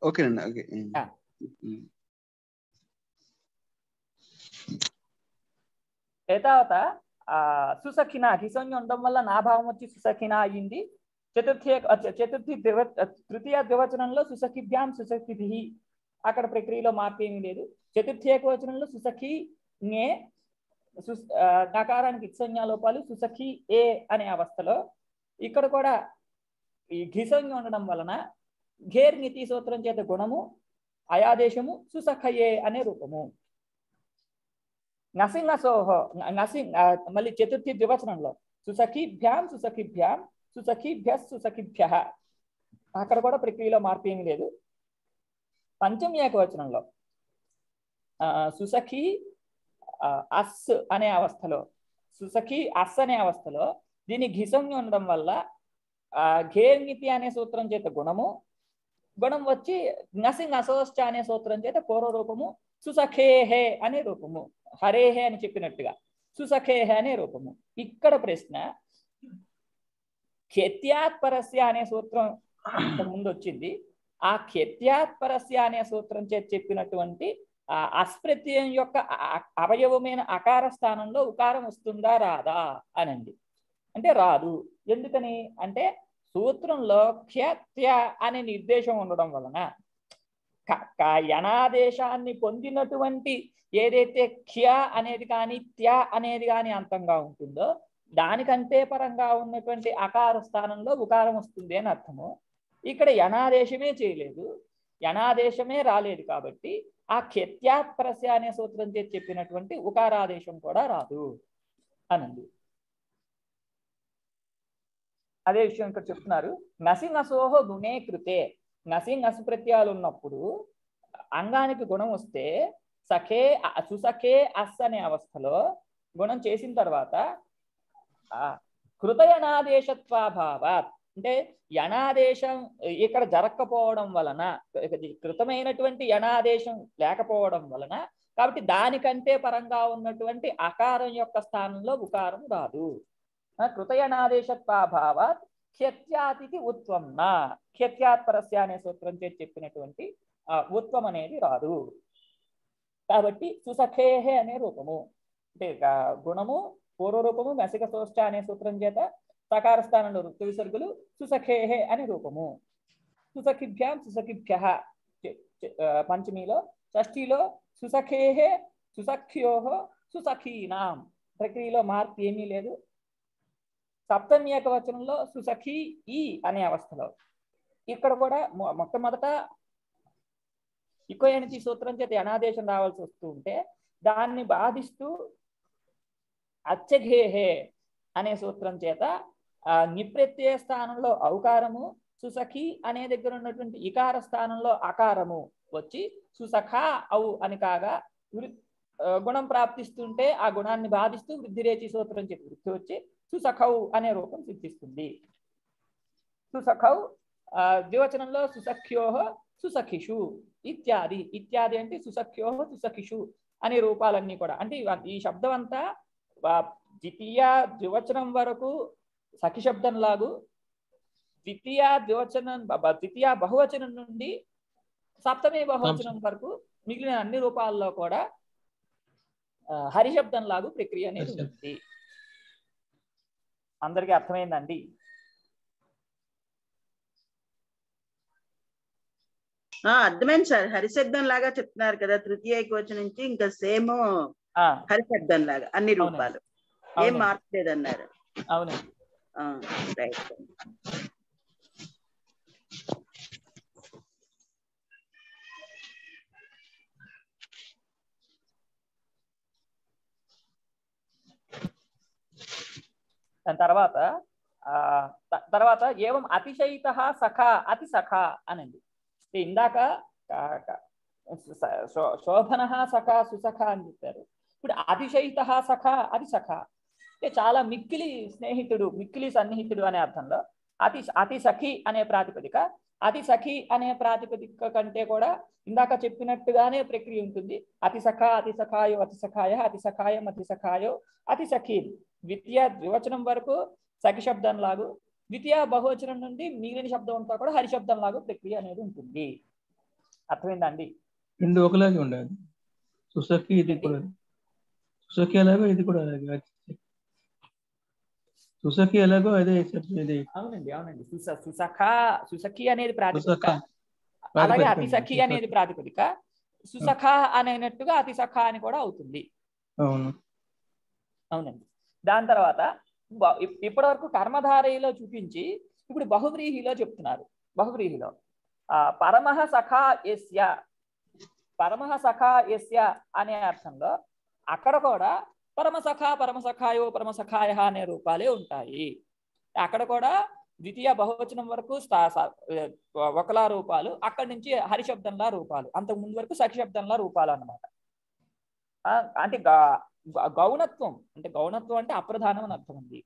ఓకేనండి ఓకే ఏతావత సుసఖిన అధిసంజ్ఞ ఉండడం వల్ల నా భావం వచ్చి సుసఖిన అయ్యింది చతుర్థి చతుర్థి తృతీయ ద్వివచనంలో సుసఖిభ్యాం సుసఖిభి అక్కడ ప్రక్రియలో మార్పు ఏమీ లేదు చతుర్థి ఏకవచనంలో సుసఖి నే నకారానికి ఇత్సంజ్ఞా లోపాలు సుసఖి ఏ అనే అవస్థలో ఇక్కడ కూడా ఈ ఘిసంగి ఉండడం వలన ఘేర్ నితి సూత్రం చేత గుణము అయాదేశము సుసఖయే అనే రూపము నసింహ నసోహో నసింగ్ మళ్ళీ చతుర్థి ద్వివచనంలో సుసఖీభ్యాం సుసఖిభ్యాం సుసఖీభ్య సుసఖిభ్య అక్కడ కూడా ప్రక్రియలో మార్పు ఏమి లేదు పంచమి ఏకవచనంలో సుసఖి అస్ అనే అవస్థలో సుసఖి అస్ అనే అవస్థలో దీని ఘిసంగి ఉండడం వల్ల నితి అనే సూత్రం చేత గుణము గుణం వచ్చి నసింగ్ అసోష్ట అనే సూత్రం చేత పూర్వ రూపము సుసఖేహే అనే రూపము హరేహే అని చెప్పినట్టుగా సుసఖేహే అనే రూపము ఇక్కడ ప్రశ్న ఖ్యత్యాత్పరస్య అనే సూత్రం ముందు వచ్చింది ఆ ఖ్యత్యాత్పరస్య అనే సూత్రం చేత చెప్పినటువంటి ఆ అస్ప్రత్యయం యొక్క అవయవమైన అకార స్థానంలో ఉకారం వస్తుందా రాదా అనండి అంటే రాదు ఎందుకని అంటే సూత్రంలో ఖ్యత్య అనే నిర్దేశం ఉండడం వలన యణాదేశాన్ని పొందినటువంటి ఏదైతే ఖ్య అనేది కానీ త్య అనేది కానీ అంతంగా ఉంటుందో దానికంటే పరంగా ఉన్నటువంటి అకార స్థానంలో ఉకారం వస్తుంది అని అర్థము ఇక్కడ యణాదేశమే చేయలేదు యణాదేశమే రాలేదు కాబట్టి ఆ ఖ్యత్యాత్ప్రస్య అనే సూత్రం చేసి చెప్పినటువంటి ఉకారాదేశం కూడా రాదు అనండి అదే విషయం ఇక్కడ చెప్తున్నారు నసి నసోహో గుణే కృతే నసి నసు ఉన్నప్పుడు అంగానికి గుణం వస్తే సఖే సుసఖే అస్ అనే అవస్థలో గుణం చేసిన తర్వాత కృతయనాదేశత్వాభావాత్ అంటే యణాదేశం ఇక్కడ జరగకపోవడం వలన కృతమైనటువంటి యణాదేశం లేకపోవడం వలన కాబట్టి దానికంటే పరంగా ఉన్నటువంటి అకారం యొక్క స్థానంలో ఉకారం రాదు కృతయనాదేశత్వాభావాత్ ఖ్యత్యాతికి ఉత్వం నా ఖ్యత్యాత్ అనే సూత్రం చేతి చెప్పినటువంటి ఉత్వం అనేది రాదు కాబట్టి సుసఖేహే అనే రూపము అంటే గుణము పూర్వరూపము మెసిక సోష్ట అనే సూత్రం చేత సకార స్థానంలో రుక్తు విసర్గులు సుసఖేహే అనే రూపము సుసఖిభ్యాం సుసఖిభ్య పంచమిలో షష్ఠీలో సుసఖేహే సుసఖ్యోహో సుసఖీనాం ప్రక్రియలో మార్పు ఏమీ లేదు సప్తమి ఏకవచనంలో సుసఖి ఈ అనే అవస్థలో ఇక్కడ కూడా మొట్టమొదట ఇకోయనితి సూత్రం చేత అనాదేశం రావాల్సి వస్తూ ఉంటే దాన్ని బాధిస్తూ అచ్చఘేహే అనే సూత్రం చేత నిప్రత్యయ స్థానంలో అవకారము సుసఖి అనే దగ్గర ఉన్నటువంటి ఇకార స్థానంలో అకారము వచ్చి సుసఖ ఔ అని కాగా గుణం ప్రాప్తిస్తుంటే ఆ గుణాన్ని బాధిస్తూ వృద్ధిరేచి సూత్రం చేతి వృద్ధి వచ్చి సుసఖౌ అనే రూపం సిద్ధిస్తుంది సుసఖౌ ద్వివచనంలో సుసఖ్యోహ సుసఖిషు ఇత్యాది ఇత్యాది అంటే సుసఖ్యోహ సుసఖిషు అనే రూపాలన్నీ కూడా అంటే ఈ శబ్దం అంతా ద్వితీయ ద్వివచనం వరకు సఖి శబ్దం లాగు ద్వితీయ ద్వివచనం ద్వితీయ బహువచనం నుండి సప్తమే బహువచనం వరకు మిగిలిన అన్ని రూపాల్లో కూడా హరిశబ్దం లాగు ప్రక్రియ అనేది ఉంది అందరికీ అర్థమైందండి అర్థమైంది సార్ హరిశబ్దం లాగా చెప్తున్నారు కదా తృతీయ కోచ నుంచి ఇంకా సేమ్ హరిశబ్దం లాగా అన్ని రూపాలు ఏం మార్చలేదన్నారు అవును రైట్ దాని తర్వాత తర్వాత ఏవం అతిశయిత సఖ అతి సఖ అనండి ఇందాక శోభన సఖ సుసఖ అని చెప్పారు ఇప్పుడు అతిశయిత సఖ అతి సఖ అంటే చాలా మిక్కిలి స్నేహితుడు మిక్కిలి సన్నిహితుడు అనే అర్థంలో అతి అతి సఖి అనే ప్రాతిపదిక అతి సఖి అనే ప్రాతిపదిక కంటే కూడా ఇందాక చెప్పినట్టుగానే ప్రక్రియ ఉంటుంది అతి సఖ అతి సఖాయో అతి సఖాయ అతి సఖాయం అతి సఖాయో అతి సఖి ద్వితీయ ద్వివచనం వరకు సఖి శబ్దం లాగు ద్వితీయ బహువచనం నుండి మిగిలిన శబ్దం అంతా కూడా హరిశబ్దం లాగు ప్రక్రియ అనేది ఉంటుంది అర్థమైందండి ఇందు ఒకలాగే ఉండాలి సుసఖి ఇది కూడా సుసఖి అలాగే ఇది కూడా అలాగే సుసఖి ఎలాగో అదే చెప్పేది అవునండి అవునండి సుసఖ సుసఖి అనేది ప్రాతిపదిక అలాగే సఖి అనేది ప్రాతిపదిక సుసఖ అతి సఖ అని కూడా అవుతుంది అవును అవునండి దాని తర్వాత ఇప్పటి వరకు కర్మధారయిలో చూపించి ఇప్పుడు బహువ్రీహిలో చెప్తున్నారు బహువ్రీహిలో పరమహ సఖా ఎస్య పరమహ సఖా ఎస్య అనే అర్థంలో అక్కడ కూడా పరమసఖ పరమసఖాయో పరమసఖాయ అనే రూపాలే ఉంటాయి అక్కడ కూడా ద్వితీయ బహువచనం వరకు ఒకలా రూపాలు అక్కడి నుంచి హరిశబ్దంలా రూపాలు అంతకు ముందు వరకు సఖిశబ్దంలా రూపాలు అనమాట అంటే గౌణత్వం అంటే గౌణత్వం అంటే అప్రధానం అని అర్థం ఉంది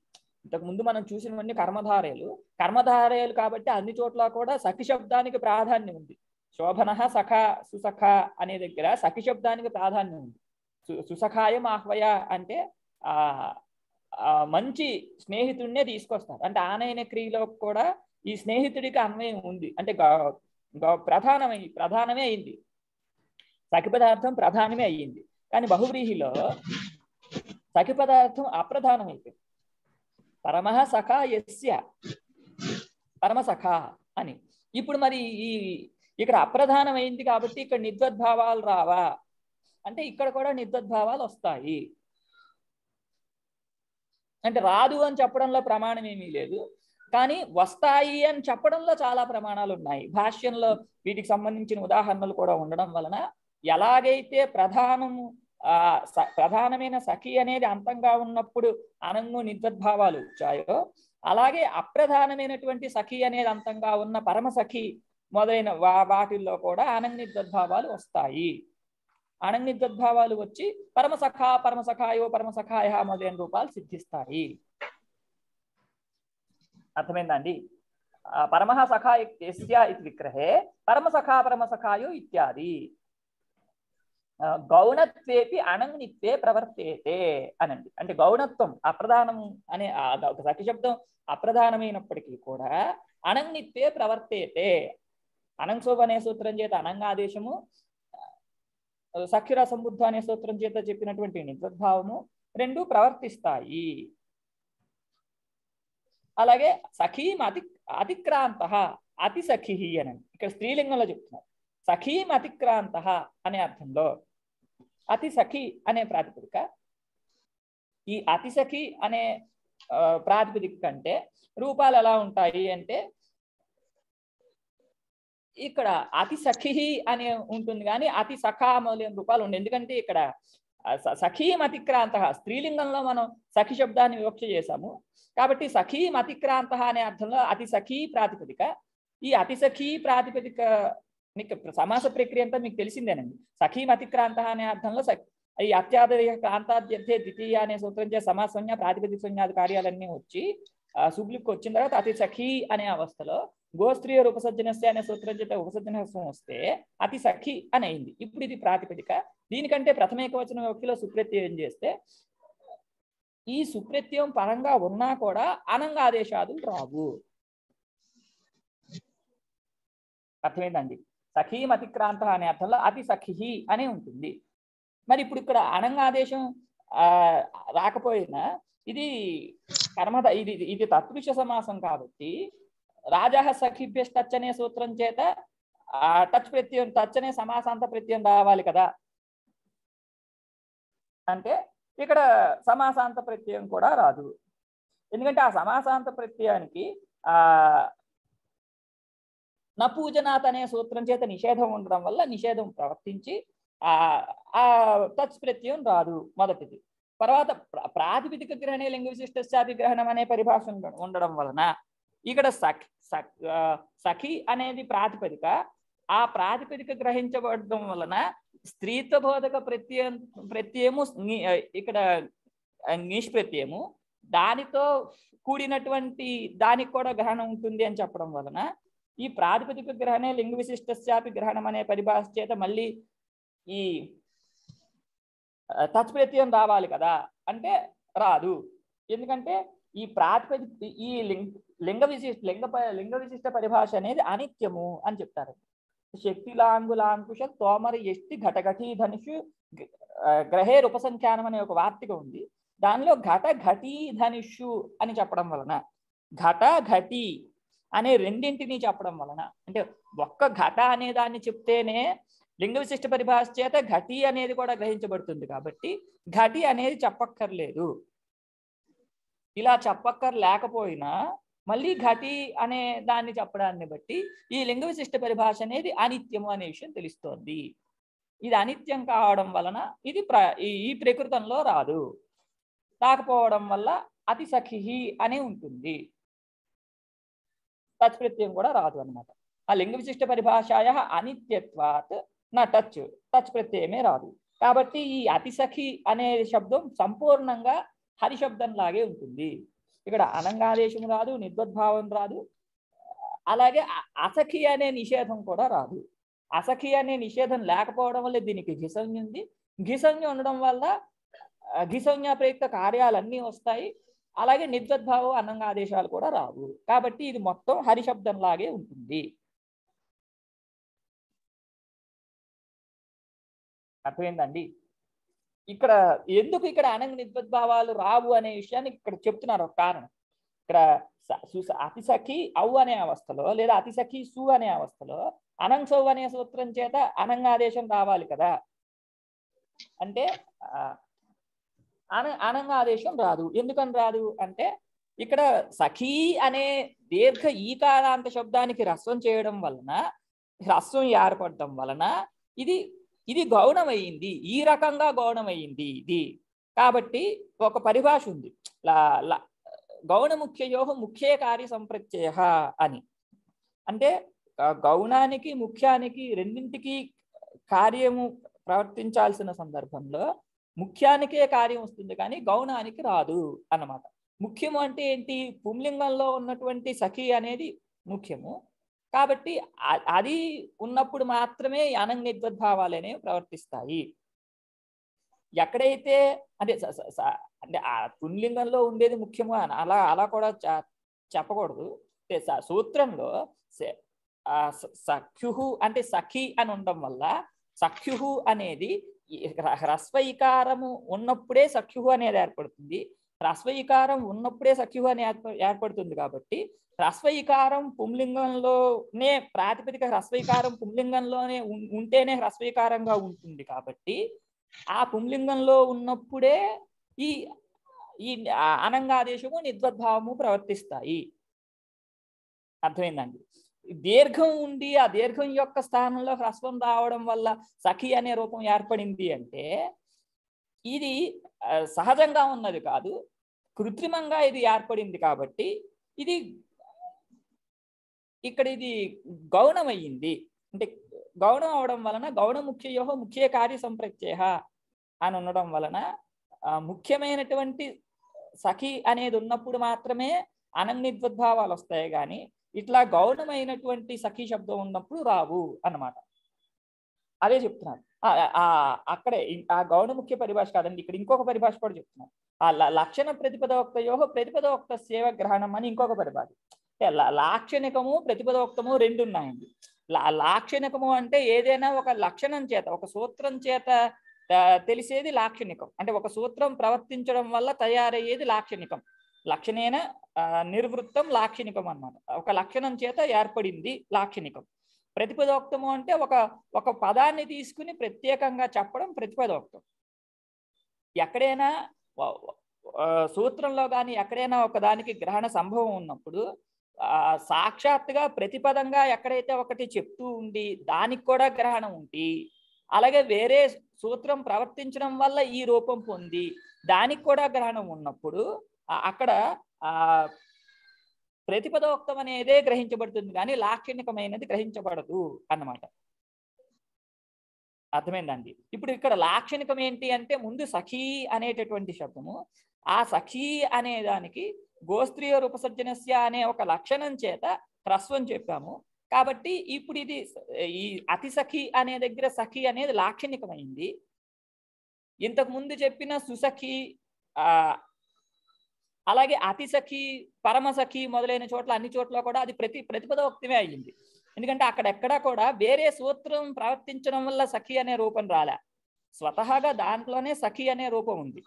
ఇంతకు ముందు మనం చూసినవన్నీ కర్మధారయలు కర్మధారయలు కాబట్టి అన్ని చోట్ల కూడా సఖి శబ్దానికి ప్రాధాన్యం ఉంది శోభన సఖ సుసఖ అనే దగ్గర సఖి శబ్దానికి ప్రాధాన్యం ఉంది సుసఖాయం ఆహ్వయ అంటే ఆ మంచి స్నేహితుడినే తీసుకొస్తారు అంటే ఆనయన క్రియలో కూడా ఈ స్నేహితుడికి అన్వయం ఉంది అంటే ప్రధానమై ప్రధానమే అయింది సఖి పదార్థం ప్రధానమే అయ్యింది కానీ బహువ్రీహిలో సఖి పదార్థం అప్రధానమైపోయింది పరమ సఖ ఎస్య పరమ సఖ అని ఇప్పుడు మరి ఈ ఇక్కడ అప్రధానమైంది కాబట్టి ఇక్కడ నిద్వద్భావాలు రావా అంటే ఇక్కడ కూడా నిర్దద్భావాలు వస్తాయి అంటే రాదు అని చెప్పడంలో ప్రమాణం ఏమీ లేదు కానీ వస్తాయి అని చెప్పడంలో చాలా ప్రమాణాలు ఉన్నాయి భాష్యంలో వీటికి సంబంధించిన ఉదాహరణలు కూడా ఉండడం వలన ఎలాగైతే ప్రధానము ఆ ప్రధానమైన సఖి అనేది అంతంగా ఉన్నప్పుడు అనంగు నిర్దద్భావాలు వచ్చాయో అలాగే అప్రధానమైనటువంటి సఖి అనేది అంతంగా ఉన్న పరమ సఖి మొదలైన వాటిల్లో కూడా అనంగ నిర్దద్భావాలు వస్తాయి అనన్యద్భావాలు వచ్చి పరమసఖ పరమసఖాయో పరమసఖాయ మొదలైన రూపాలు సిద్ధిస్తాయి అర్థమైందండి పరమ సఖా ఇది విగ్రహే పరమసఖా పరమసఖాయో ఇత్యాది గౌణత్వేపి అనన్యత్వే ప్రవర్తేతే అనండి అంటే గౌణత్వం అప్రధానం అనే సఖి శబ్దం అప్రధానమైనప్పటికీ కూడా అనన్యత్వే ప్రవర్తేతే అనంగ్ శోభ అనే సూత్రం చేత అనంగాదేశము సఖ్యుర సంబుద్ధ అనే సూత్రం చేత చెప్పినటువంటి నిర్భావము రెండు ప్రవర్తిస్తాయి అలాగే సఖీం అతి అతిక్రాంత అతి సఖి అని ఇక్కడ స్త్రీలింగంలో చెప్తున్నారు సఖీం అతిక్రాంత అనే అర్థంలో అతి సఖి అనే ప్రాతిపదిక ఈ అతి సఖి అనే ప్రాతిపదిక కంటే రూపాలు ఎలా ఉంటాయి అంటే ఇక్కడ అతి సఖి అని ఉంటుంది కానీ అతి సఖామూల్యం రూపాలు ఉండే ఎందుకంటే ఇక్కడ సఖీ మతిక్రాంత స్త్రీలింగంలో మనం సఖి శబ్దాన్ని వివక్ష చేశాము కాబట్టి సఖీ మతిక్రాంత అనే అర్థంలో అతి సఖీ ప్రాతిపదిక ఈ అతి సఖీ ప్రాతిపదిక మీకు సమాస ప్రక్రియ అంతా మీకు తెలిసిందేనండి సఖీ మతిక్రాంత అనే అర్థంలో ఈ అత్యాధునిక క్రాంతాధ్యర్థే ద్వితీయ అనే సూత్రం చే సమాస సంజ్ఞ ప్రాతిపదిక సంజ్ఞాది కార్యాలన్నీ వచ్చి సుబ్లికి వచ్చిన తర్వాత అతి సఖీ అనే అవస్థలో గోస్త్రీయ ఉపసర్జనస్య అనే సూత్రజత ఉపసర్జనస్వం వస్తే అతి సఖి అని అయింది ఇప్పుడు ఇది ప్రాతిపదిక దీనికంటే ప్రథమేకవచన వ్యక్తిలో సుప్రత్యయం చేస్తే ఈ సుప్రత్యయం పరంగా ఉన్నా కూడా ఆదేశాదులు రావు అర్థమైందండి సఖీం అతిక్రాంత అనే అర్థంలో అతి సఖి అనే ఉంటుంది మరి ఇప్పుడు ఇక్కడ అనంగాదేశం రాకపోయినా ఇది కర్మ ఇది ఇది తత్పురుష సమాసం కాబట్టి రాజా సఖిభ్యష్ టచ్ అనే సూత్రం చేత ఆ టచ్ ప్రత్యయం టచ్ అనే సమాసాంత ప్రత్యయం రావాలి కదా అంటే ఇక్కడ సమాసాంత ప్రత్యయం కూడా రాదు ఎందుకంటే ఆ సమాసాంత ప్రత్యయానికి ఆ నపూజనాథ్ అనే సూత్రం చేత నిషేధం ఉండడం వల్ల నిషేధం ప్రవర్తించి ఆ టచ్ ప్రత్యయం రాదు మొదటిది తర్వాత ప్రాతిపదిక గ్రహణే లింగ విశిష్ట గ్రహణం అనే పరిభాష ఉండడం వలన ఇక్కడ సఖి సఖి అనేది ప్రాతిపదిక ఆ ప్రాతిపదిక గ్రహించబడటం వలన స్త్రీత్వ బోధక ప్రత్య ప్రత్యయము ఇక్కడ నిష్ప్రత్యయము దానితో కూడినటువంటి దానికి కూడా గ్రహణం ఉంటుంది అని చెప్పడం వలన ఈ ప్రాతిపదిక గ్రహణే లింగ విశిష్టశాపి గ్రహణం అనే పరిభాష చేత మళ్ళీ ఈ తత్ప్రత్యయం రావాలి కదా అంటే రాదు ఎందుకంటే ఈ ప్రాతిపది ఈ లింగ లింగ విశిష్ట లింగ లింగ విశిష్ట పరిభాష అనేది అనిత్యము అని చెప్తారు శక్తి లాంగులాంకుష తోమర ఎష్టి ఘటఘటీ ధనుషు గ్రహేర్ ఉపసంఖ్యానం అనే ఒక వార్తిక ఉంది దానిలో ఘట ఘటీ ధనుషు అని చెప్పడం వలన ఘట ఘటి అనే రెండింటినీ చెప్పడం వలన అంటే ఒక్క ఘట అనే దాన్ని చెప్తేనే లింగ విశిష్ట పరిభాష చేత ఘటి అనేది కూడా గ్రహించబడుతుంది కాబట్టి ఘటి అనేది చెప్పక్కర్లేదు ఇలా చెప్పక్కర్ లేకపోయినా మళ్ళీ ఘటి అనే దాన్ని చెప్పడాన్ని బట్టి ఈ లింగ విశిష్ట పరిభాష అనేది అనిత్యము అనే విషయం తెలుస్తోంది ఇది అనిత్యం కావడం వలన ఇది ప్ర ఈ ప్రకృతంలో రాదు రాకపోవడం వల్ల అతి సఖి అని ఉంటుంది తత్ప్రత్యం కూడా రాదు అనమాట ఆ లింగ విశిష్ట పరిభాషాయ అనిత్యత్వాత్ నా టచ్ టచ్ ప్రత్యయమే రాదు కాబట్టి ఈ అతిసఖి అనే శబ్దం సంపూర్ణంగా హరిశబ్దంలాగే ఉంటుంది ఇక్కడ అనంగాదేశం రాదు నిర్వద్భావం రాదు అలాగే అసఖి అనే నిషేధం కూడా రాదు అసఖి అనే నిషేధం లేకపోవడం వల్ల దీనికి ఘిసంజ ఉంది ఘిసంజ ఉండడం వల్ల ఘిసంజ ప్రయుక్త కార్యాలన్నీ వస్తాయి అలాగే నిర్వద్భావం అనంగాదేశాలు కూడా రావు కాబట్టి ఇది మొత్తం హరిశబ్దం లాగే ఉంటుంది అర్థమైందండి ఇక్కడ ఎందుకు ఇక్కడ అనంగ నిద్భద్భావాలు రావు అనే విషయాన్ని ఇక్కడ చెప్తున్నారు కారణం ఇక్కడ అతిసఖి అవు అనే అవస్థలో లేదా అతిసఖి సు అనే అవస్థలో అనంగ్ సౌ అనే సూత్రం చేత అనంగాదేశం రావాలి కదా అంటే అన అనంగాదేశం రాదు ఎందుకని రాదు అంటే ఇక్కడ సఖీ అనే దీర్ఘ ఈకారాంత శబ్దానికి రస్వం చేయడం వలన రస్వం ఏర్పడటం వలన ఇది ఇది గౌణమైంది ఈ రకంగా గౌణమైంది ఇది కాబట్టి ఒక పరిభాష ఉంది గౌణముఖ్యయో ముఖ్యే కార్య సంప్రత్యయ అని అంటే గౌణానికి ముఖ్యానికి రెండింటికి కార్యము ప్రవర్తించాల్సిన సందర్భంలో ముఖ్యానికే కార్యం వస్తుంది కానీ గౌణానికి రాదు అన్నమాట ముఖ్యము అంటే ఏంటి పుంలింగంలో ఉన్నటువంటి సఖి అనేది ముఖ్యము కాబట్టి అది ఉన్నప్పుడు మాత్రమే యానంగ నిర్వద్భావాలు అనేవి ప్రవర్తిస్తాయి ఎక్కడైతే అంటే అంటే ఆ పుంలింగంలో ఉండేది ముఖ్యము అలా అలా కూడా చెప్పకూడదు సూత్రంలో సఖ్యుహు అంటే సఖి అని ఉండడం వల్ల సఖ్యుహు అనేది హ్రస్వైకారము ఉన్నప్పుడే సఖ్యుహు అనేది ఏర్పడుతుంది హ్రస్వీకారం ఉన్నప్పుడే సఖ్యువు అని ఏర్పడుతుంది కాబట్టి హ్రస్వీకారం పుంలింగంలోనే ప్రాతిపదిక హ్రస్వీకారం పుంలింగంలోనే ఉంటేనే హ్రస్వీకారంగా ఉంటుంది కాబట్టి ఆ పుంలింగంలో ఉన్నప్పుడే ఈ ఈ అనంగాదేశము నిద్వద్భావము ప్రవర్తిస్తాయి అర్థమైందండి దీర్ఘం ఉండి ఆ దీర్ఘం యొక్క స్థానంలో హ్రస్వం రావడం వల్ల సఖి అనే రూపం ఏర్పడింది అంటే ఇది సహజంగా ఉన్నది కాదు కృత్రిమంగా ఇది ఏర్పడింది కాబట్టి ఇది ఇక్కడ ఇది గౌణమయ్యింది అంటే గౌణం అవడం వలన గౌణ ముఖ్యయోహ ముఖ్య కార్య సంప్రత్యయ అని ఉండడం వలన ముఖ్యమైనటువంటి సఖి అనేది ఉన్నప్పుడు మాత్రమే అనన్యద్వద్భావాలు వస్తాయి కానీ ఇట్లా గౌణమైనటువంటి సఖీ శబ్దం ఉన్నప్పుడు రావు అన్నమాట అదే చెప్తున్నారు అక్కడే ఆ గౌణ ముఖ్య పరిభాష కాదండి ఇక్కడ ఇంకొక పరిభాష కూడా చెప్తున్నారు ఆ లక్షణ ప్రతిపదోక్తయో ప్రతిపదోక్త సేవ గ్రహణం అని ఇంకొక పరిభాష లాక్షణికము ప్రతిపదోక్తము రెండు ఉన్నాయండి లాక్షణికము అంటే ఏదైనా ఒక లక్షణం చేత ఒక సూత్రం చేత తెలిసేది లాక్షణికం అంటే ఒక సూత్రం ప్రవర్తించడం వల్ల తయారయ్యేది లాక్షణికం లక్షణేన నిర్వృత్తం లాక్షణికం అన్నమాట ఒక లక్షణం చేత ఏర్పడింది లాక్షణికం ప్రతిపదోక్తము అంటే ఒక ఒక పదాన్ని తీసుకుని ప్రత్యేకంగా చెప్పడం ప్రతిపదోక్తం ఎక్కడైనా సూత్రంలో కానీ ఎక్కడైనా ఒక దానికి గ్రహణ సంభవం ఉన్నప్పుడు సాక్షాత్తుగా ప్రతిపదంగా ఎక్కడైతే ఒకటి చెప్తూ ఉండి దానికి కూడా గ్రహణం ఉండి అలాగే వేరే సూత్రం ప్రవర్తించడం వల్ల ఈ రూపం పొంది దానికి కూడా గ్రహణం ఉన్నప్పుడు అక్కడ ప్రతిపదోక్తం అనేదే గ్రహించబడుతుంది కానీ లాక్షణికమైనది గ్రహించబడదు అన్నమాట అర్థమైందండి ఇప్పుడు ఇక్కడ లాక్షణికం ఏంటి అంటే ముందు సఖీ అనేటటువంటి శబ్దము ఆ సఖీ అనే దానికి గోస్త్రీయ రూపసర్జనస్య అనే ఒక లక్షణం చేత హ్రస్వం చెప్పాము కాబట్టి ఇప్పుడు ఇది ఈ అతి సఖి అనే దగ్గర సఖి అనేది లాక్షణికమైంది ఇంతకు ముందు చెప్పిన సుసఖి అలాగే అతిసఖి పరమసఖి మొదలైన చోట్ల అన్ని చోట్ల కూడా అది ప్రతి ప్రతిపదోక్తమే అయ్యింది ఎందుకంటే అక్కడెక్కడా కూడా వేరే సూత్రం ప్రవర్తించడం వల్ల సఖి అనే రూపం రాలే స్వతహాగా దాంట్లోనే సఖి అనే రూపం ఉంది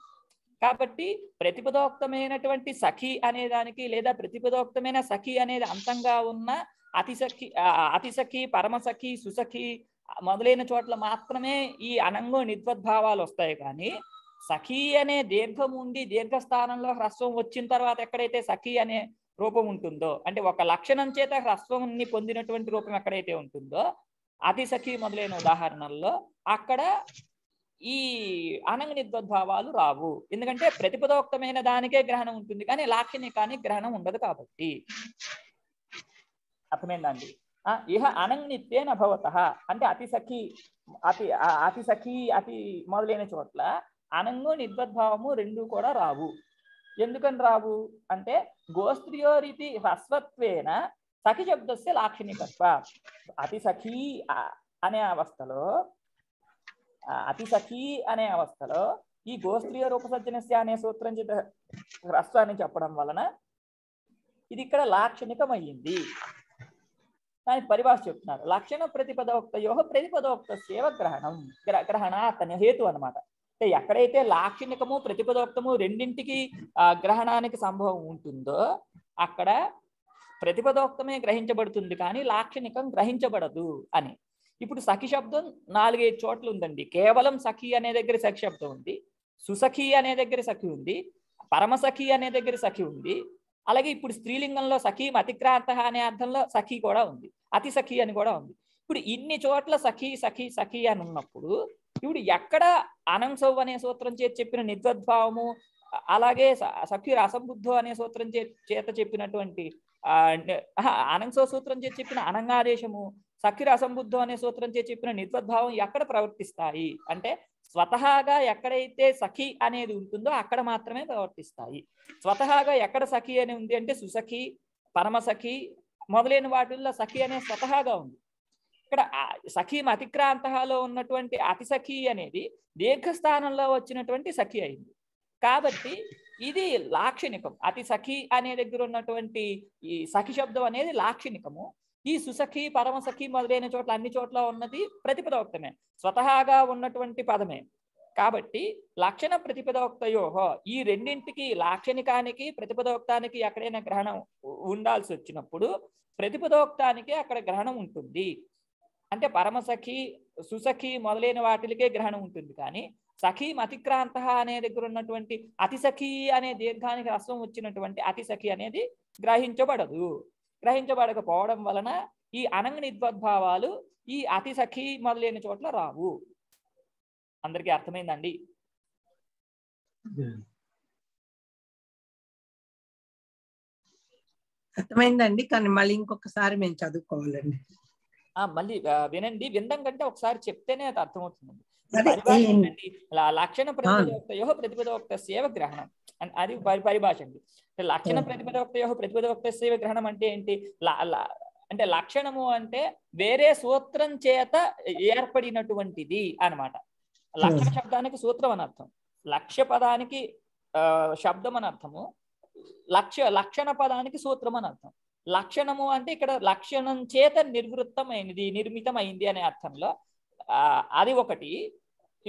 కాబట్టి ప్రతిపదోక్తమైనటువంటి సఖి అనే దానికి లేదా ప్రతిపదోక్తమైన సఖి అనేది అంతంగా ఉన్న అతిసఖి అతిసఖి పరమసఖి సుసఖి మొదలైన చోట్ల మాత్రమే ఈ అనంగో నిద్వద్భావాలు వస్తాయి కానీ సఖీ అనే దీర్ఘం ఉండి దీర్ఘస్థానంలో హ్రస్వం వచ్చిన తర్వాత ఎక్కడైతే సఖీ అనే రూపం ఉంటుందో అంటే ఒక లక్షణం చేత హ్రస్వంని పొందినటువంటి రూపం ఎక్కడైతే ఉంటుందో అతి సఖీ మొదలైన ఉదాహరణల్లో అక్కడ ఈ అనంగ నిద్వద్భావాలు రావు ఎందుకంటే ప్రతిపదోక్తమైన దానికే గ్రహణం ఉంటుంది కానీ లాక్షణికానికి గ్రహణం ఉండదు కాబట్టి అర్థమైందండి ఇహ నిత్యేన నభవత అంటే అతి సఖీ అతి అతి సఖీ అతి మొదలైన చోట్ల అనంగు నిర్భద్భావము రెండు కూడా రావు ఎందుకని రావు అంటే గోస్త్రియోరితి హస్వత్వేన సఖి శబ్దస్య లాక్షణికత్వ అతి సఖీ అనే అవస్థలో అతి సఖీ అనే అవస్థలో ఈ గోస్త్రీయ రూపసర్జనస్య అనే సూత్రం చేత హ్రస్వాన్ని చెప్పడం వలన ఇది ఇక్కడ లాక్షణికమయ్యింది దాని పరిభాష చెప్తున్నారు లక్షణ ప్రతిపదోక్తయో ప్రతిపదోక్త సేవ గ్రహణం గ్రహణ అతని హేతు అనమాట అంటే ఎక్కడైతే లాక్షణికము ప్రతిపదోక్తము రెండింటికి గ్రహణానికి సంభవం ఉంటుందో అక్కడ ప్రతిపదోక్తమే గ్రహించబడుతుంది కానీ లాక్షణికం గ్రహించబడదు అని ఇప్పుడు సఖి శబ్దం నాలుగైదు చోట్ల ఉందండి కేవలం సఖి అనే దగ్గర సఖి శబ్దం ఉంది సుసఖి అనే దగ్గర సఖి ఉంది పరమసఖి అనే దగ్గర సఖి ఉంది అలాగే ఇప్పుడు స్త్రీలింగంలో సఖి అతిక్రాంత అనే అర్థంలో సఖి కూడా ఉంది అతి సఖి అని కూడా ఉంది ఇప్పుడు ఇన్ని చోట్ల సఖి సఖి సఖి అని ఉన్నప్పుడు ఇప్పుడు ఎక్కడ అనంసవ్ అనే సూత్రం చేతి చెప్పిన నిద్వద్భావము అలాగే సఖ్యుర అసంబుద్ధు అనే సూత్రం చేత చెప్పినటువంటి అనంసవ సూత్రం చేతి చెప్పిన అనంగాదేశము సఖ్యుర అసంబుద్ధు అనే సూత్రం చేతి చెప్పిన నిత్వద్భావం ఎక్కడ ప్రవర్తిస్తాయి అంటే స్వతహాగా ఎక్కడైతే సఖి అనేది ఉంటుందో అక్కడ మాత్రమే ప్రవర్తిస్తాయి స్వతహాగా ఎక్కడ సఖి అని ఉంది అంటే సుసఖి పరమసఖి మొదలైన వాటిల్లో సఖి అనే స్వతహాగా ఉంది ఇక్కడ సఖీ అతిక్రాంతలో ఉన్నటువంటి అతి సఖీ అనేది దీర్ఘస్థానంలో వచ్చినటువంటి సఖీ అయింది కాబట్టి ఇది లాక్షణికం అతి సఖీ అనే దగ్గర ఉన్నటువంటి ఈ సఖి శబ్దం అనేది లాక్షణికము ఈ సుసఖి పరమసఖి మొదలైన చోట్ల అన్ని చోట్ల ఉన్నది ప్రతిపదోక్తమే స్వతహాగా ఉన్నటువంటి పదమే కాబట్టి లక్షణ ప్రతిపదోక్తయోహో ఈ రెండింటికి లాక్షణికానికి ప్రతిపదోక్తానికి ఎక్కడైనా గ్రహణం ఉండాల్సి వచ్చినప్పుడు ప్రతిపదోక్తానికి అక్కడ గ్రహణం ఉంటుంది అంటే పరమసఖి సుసఖి మొదలైన వాటికే గ్రహణం ఉంటుంది కానీ సఖీ అతిక్రాంత అనే దగ్గర ఉన్నటువంటి అతిసఖి అనే దీర్ఘానికి రసం వచ్చినటువంటి అతిసఖి అనేది గ్రహించబడదు గ్రహించబడకపోవడం వలన ఈ అనంగ నిద్వద్భావాలు ఈ అతిసఖి మొదలైన చోట్ల రావు అందరికీ అర్థమైందండి అర్థమైందండి కానీ మళ్ళీ ఇంకొకసారి మేము చదువుకోవాలండి మళ్ళీ వినండి వినడం కంటే ఒకసారి చెప్తేనే అది అర్థమవుతుంది లక్షణ ప్రతిపదవక్తయో సేవ గ్రహణం అది పరిభాష అండి లక్షణ ప్రతిపదవక్తయో సేవ గ్రహణం అంటే ఏంటి అంటే లక్షణము అంటే వేరే సూత్రం చేత ఏర్పడినటువంటిది అనమాట లక్షణ శబ్దానికి సూత్రం అని అర్థం లక్ష్య పదానికి శబ్దం అని అర్థము లక్ష్య లక్షణ పదానికి సూత్రం అని అర్థం లక్షణము అంటే ఇక్కడ లక్షణం చేత నిర్వృత్తమైనది నిర్మితమైంది అనే అర్థంలో అది ఒకటి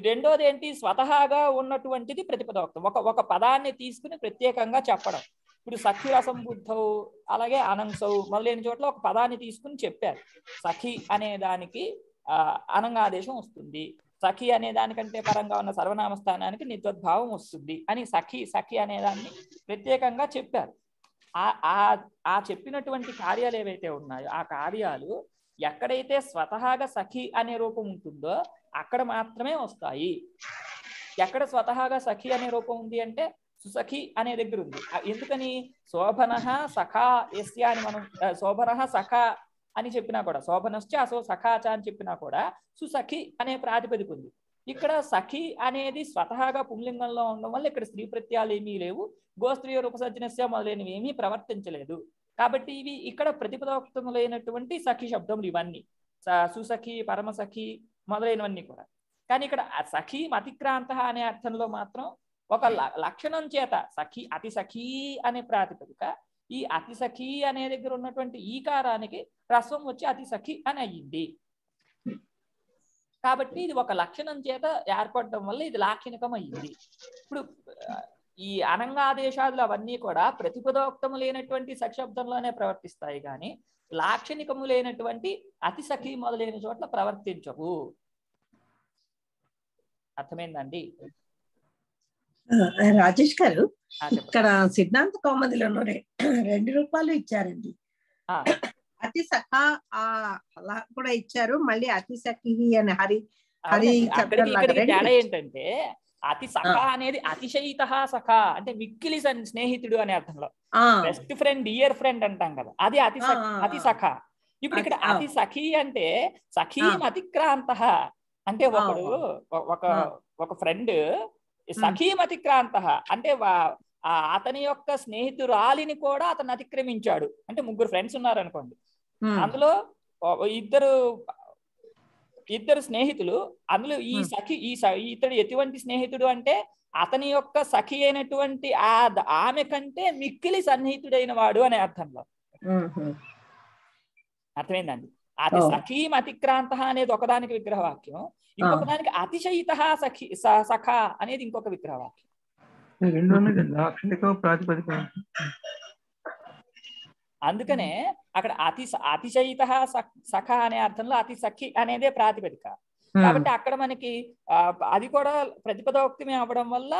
రెండోది ఏంటి స్వతహాగా ఉన్నటువంటిది ప్రతిపదోక్తం ఒక ఒక పదాన్ని తీసుకుని ప్రత్యేకంగా చెప్పడం ఇప్పుడు సఖి అసంబుద్ధవు అలాగే అనంసౌ మొదలైన చోట్ల ఒక పదాన్ని తీసుకుని చెప్పారు సఖి అనే దానికి అనంగాదేశం వస్తుంది సఖి అనే దానికంటే పరంగా ఉన్న సర్వనామ స్థానానికి నిద్వద్భావం వస్తుంది అని సఖి సఖి అనే దాన్ని ప్రత్యేకంగా చెప్పారు ఆ చెప్పినటువంటి కార్యాలు ఏవైతే ఉన్నాయో ఆ కార్యాలు ఎక్కడైతే స్వతహాగా సఖి అనే రూపం ఉంటుందో అక్కడ మాత్రమే వస్తాయి ఎక్కడ స్వతహాగా సఖి అనే రూపం ఉంది అంటే సుసఖి అనే దగ్గర ఉంది ఎందుకని శోభన సఖా ఎస్య అని మనం శోభన సఖ అని చెప్పినా కూడా శోభనశ్చ అసో సఖాచ అని చెప్పినా కూడా సుసఖి అనే ప్రాతిపదిక ఉంది ఇక్కడ సఖి అనేది స్వతహాగా పుంలింగంలో ఉండడం వల్ల ఇక్కడ స్త్రీ ప్రత్యాలు ఏమీ లేవు గోస్త్రీయ రూపసర్జనస్య మొదలైనవి ఏమీ ప్రవర్తించలేదు కాబట్టి ఇవి ఇక్కడ ప్రతిపదోక్తములైనటువంటి సఖి శబ్దములు ఇవన్నీ సుసఖి పరమసఖి మొదలైనవన్నీ కూడా కానీ ఇక్కడ సఖి మతిక్రాంత అనే అర్థంలో మాత్రం ఒక లక్షణం చేత సఖి అతి సఖీ అనే ప్రాతిపదిక ఈ అతి సఖి అనే దగ్గర ఉన్నటువంటి ఈ కారానికి వచ్చి అతి సఖి అని అయ్యింది కాబట్టి ఇది ఒక లక్షణం చేత ఏర్పడడం వల్ల ఇది లాక్షణికం అయ్యింది ఇప్పుడు ఈ అనంగాదేశాదులు అవన్నీ కూడా ప్రతిపదోక్తము లేనటువంటి సక్షబ్దంలోనే ప్రవర్తిస్తాయి కానీ లాక్షణికము లేనటువంటి అతి సఖీ మొదలైన చోట్ల ప్రవర్తించవు అర్థమైందండి రాజేష్ గారు ఇక్కడ సిద్ధాంత కౌమదిలో రెండు రూపాయలు ఇచ్చారండి అతి సఖ అలా కూడా ఇచ్చారు మళ్ళీ అతి సఖి అని హరి హరి ఏంటంటే అతి సఖ అనేది అతిశయిత సఖ అంటే మిక్కిలి స్నేహితుడు అనే అర్థంలో బెస్ట్ ఫ్రెండ్ డియర్ ఫ్రెండ్ అంటాం కదా అది అతి అతి సఖ ఇప్పుడు ఇక్కడ అతి సఖీ అంటే సఖీ అతిక్రాంత అంటే ఒకడు ఒక ఒక ఫ్రెండ్ సఖీ అతిక్రాంత అంటే అతని యొక్క స్నేహితురాలిని కూడా అతను అతిక్రమించాడు అంటే ముగ్గురు ఫ్రెండ్స్ ఉన్నారనుకోండి అందులో ఇద్దరు ఇద్దరు స్నేహితులు అందులో ఈ సఖి ఈ ఇతడు ఎటువంటి స్నేహితుడు అంటే అతని యొక్క సఖి అయినటువంటి ఆ ఆమె కంటే మిక్కిలి సన్నిహితుడైన వాడు అనే అర్థంలో అర్థమైందండి అతి సఖీం అతిక్రాంత అనేది ఒకదానికి విగ్రహవాక్యం ఇంకొక దానికి అతిశయిత సఖి సఖ అనేది ఇంకొక విగ్రహవాక్యం రెండు ప్రాతిపదిక అందుకనే అక్కడ అతి అతిశయిత సఖ అనే అర్థంలో అతి సఖి అనేదే ప్రాతిపదిక కాబట్టి అక్కడ మనకి అది కూడా ప్రతిపదోక్తిమే అవ్వడం వల్ల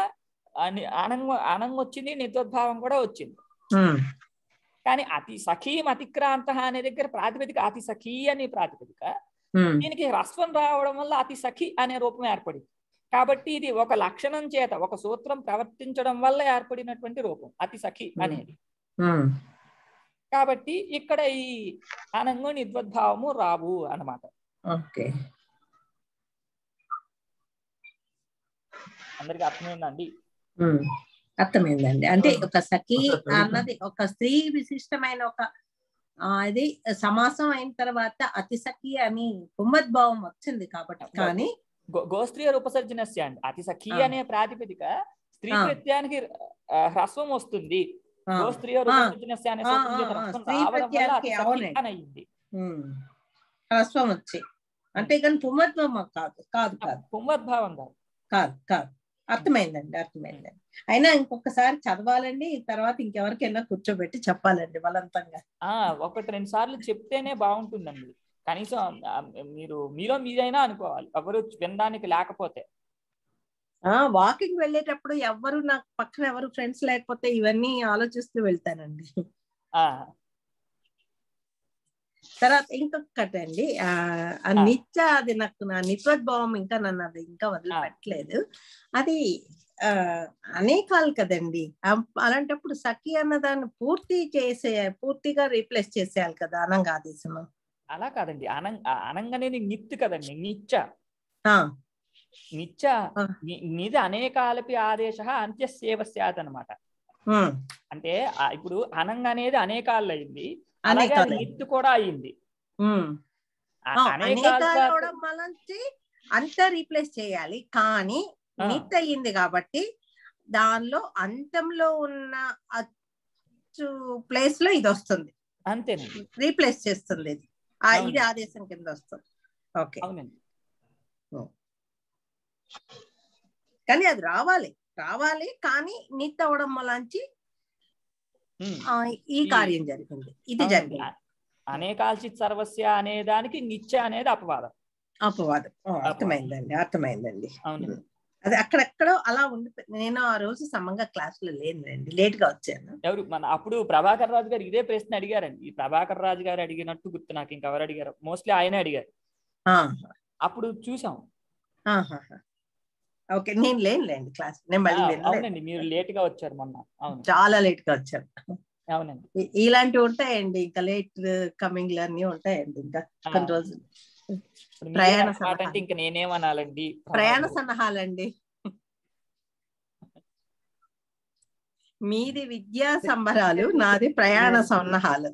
ఆనంగం ఆనంగం వచ్చింది నిద్రోద్భావం కూడా వచ్చింది కానీ అతి సఖీం అతిక్రాంత అనే దగ్గర ప్రాతిపదిక అతి సఖీ అనే ప్రాతిపదిక దీనికి హ్రస్వం రావడం వల్ల అతి సఖి అనే రూపం ఏర్పడింది కాబట్టి ఇది ఒక లక్షణం చేత ఒక సూత్రం ప్రవర్తించడం వల్ల ఏర్పడినటువంటి రూపం అతి సఖి అనేది కాబట్టి ఇక్కడ ఈ అనంగు నిద్వద్భావము రావు అనమాట ఓకే అందరికి అర్థమైందండి అర్థమైందండి అంటే ఒక సఖి అన్నది ఒక స్త్రీ విశిష్టమైన ఒక అది సమాసం అయిన తర్వాత అతి సఖి అని కుంభద్భావం వచ్చింది కాబట్టి కానీ గోస్త్రీయ రూపసర్జనస్య అండి అతి సఖి అనే ప్రాతిపదిక స్త్రీ కృత్యానికి హ్రస్వం వస్తుంది స్త్రీయ అనే అయింది అంటే కానీ పుమద్భావం కాదు కాదు కాదు పుమద్భావం కాదు కాదు కాదు అర్థమైందండి అర్థమైందండి అయినా ఇంకొకసారి చదవాలండి తర్వాత ఇంకెవరికైనా కూర్చోబెట్టి చెప్పాలండి ఆ ఒకటి రెండు సార్లు చెప్తేనే బాగుంటుందండి కనీసం మీరు మీలో మీరైనా అనుకోవాలి ఎవరు వినడానికి లేకపోతే ఆ వాకింగ్ వెళ్ళేటప్పుడు ఎవరు నాకు పక్కన ఎవరు ఫ్రెండ్స్ లేకపోతే ఇవన్నీ ఆలోచిస్తూ వెళ్తానండి తర్వాత ఇంకొకటి అండి ఆ నిత్య అది నాకు నా నిత్వద్భావం ఇంకా నన్ను అది ఇంకా వదిలిపెట్టలేదు అది ఆ అనేకాలు కదండి అలాంటప్పుడు సఖి అన్న దాన్ని పూర్తి చేసే పూర్తిగా రీప్లేస్ చేసేయాలి కదా అనంగా ఆదేశం అలా కాదండి అనంగా అనంగానే నిత్తు కదండి నిత్య నిత్య నిధ అనేకాలపి ఆదేశ అంత్యసేవ స్యాత్ అనమాట అంటే ఇప్పుడు అనంగ అనేది అనేకాళ్ళు అయింది నిత్తు కూడా అయింది అంత రీప్లేస్ చేయాలి కానీ నిత్ అయింది కాబట్టి దానిలో అంతంలో ఉన్న అచ్చు ప్లేస్ లో ఇది వస్తుంది అంతేనండి రీప్లేస్ చేస్తుంది ఇది ఇది ఆదేశం కింద వస్తుంది ఓకే అవునండి కానీ అది రావాలి రావాలి కానీ నీట్ అవడం వలాంచి ఈ కార్యం జరిగింది ఇది జరిగింది అనేకాల్చిత్ సర్వస్య అనే దానికి నిత్య అనేది అపవాదం అపవాదం అర్థమైందండి అర్థమైందండి అవును అది అక్కడెక్కడ అలా ఉండి నేను ఆ రోజు సమంగా క్లాస్ లో లేనులేండి లేట్ గా వచ్చాను ఎవరు మన అప్పుడు ప్రభాకర్ రాజు గారు ఇదే ప్రశ్న అడిగారండి ఈ ప్రభాకర్ రాజు గారు అడిగినట్టు గుర్తు నాకు ఇంకెవరు అడిగారు మోస్ట్లీ ఆయన అడిగారు అప్పుడు చూసాం ఓకే నేను లేండి క్లాస్ నేను మళ్ళీ అవునండి మీరు లేట్ గా వచ్చారు మొన్న చాలా లేట్ గా వచ్చారు అవునండి ఇలాంటివి ఉంటాయండి ఇంకా లేట్ కమింగ్ అన్ని ఉంటాయండి ఇంకా కొన్ని రోజులు ప్రయాణ అంటే ఇంకా నేనేమనాలండి ప్రయాణ సన్నాహాలండి మీది విద్యా సంబరాలు నాది ప్రయాణ సన్నహాలు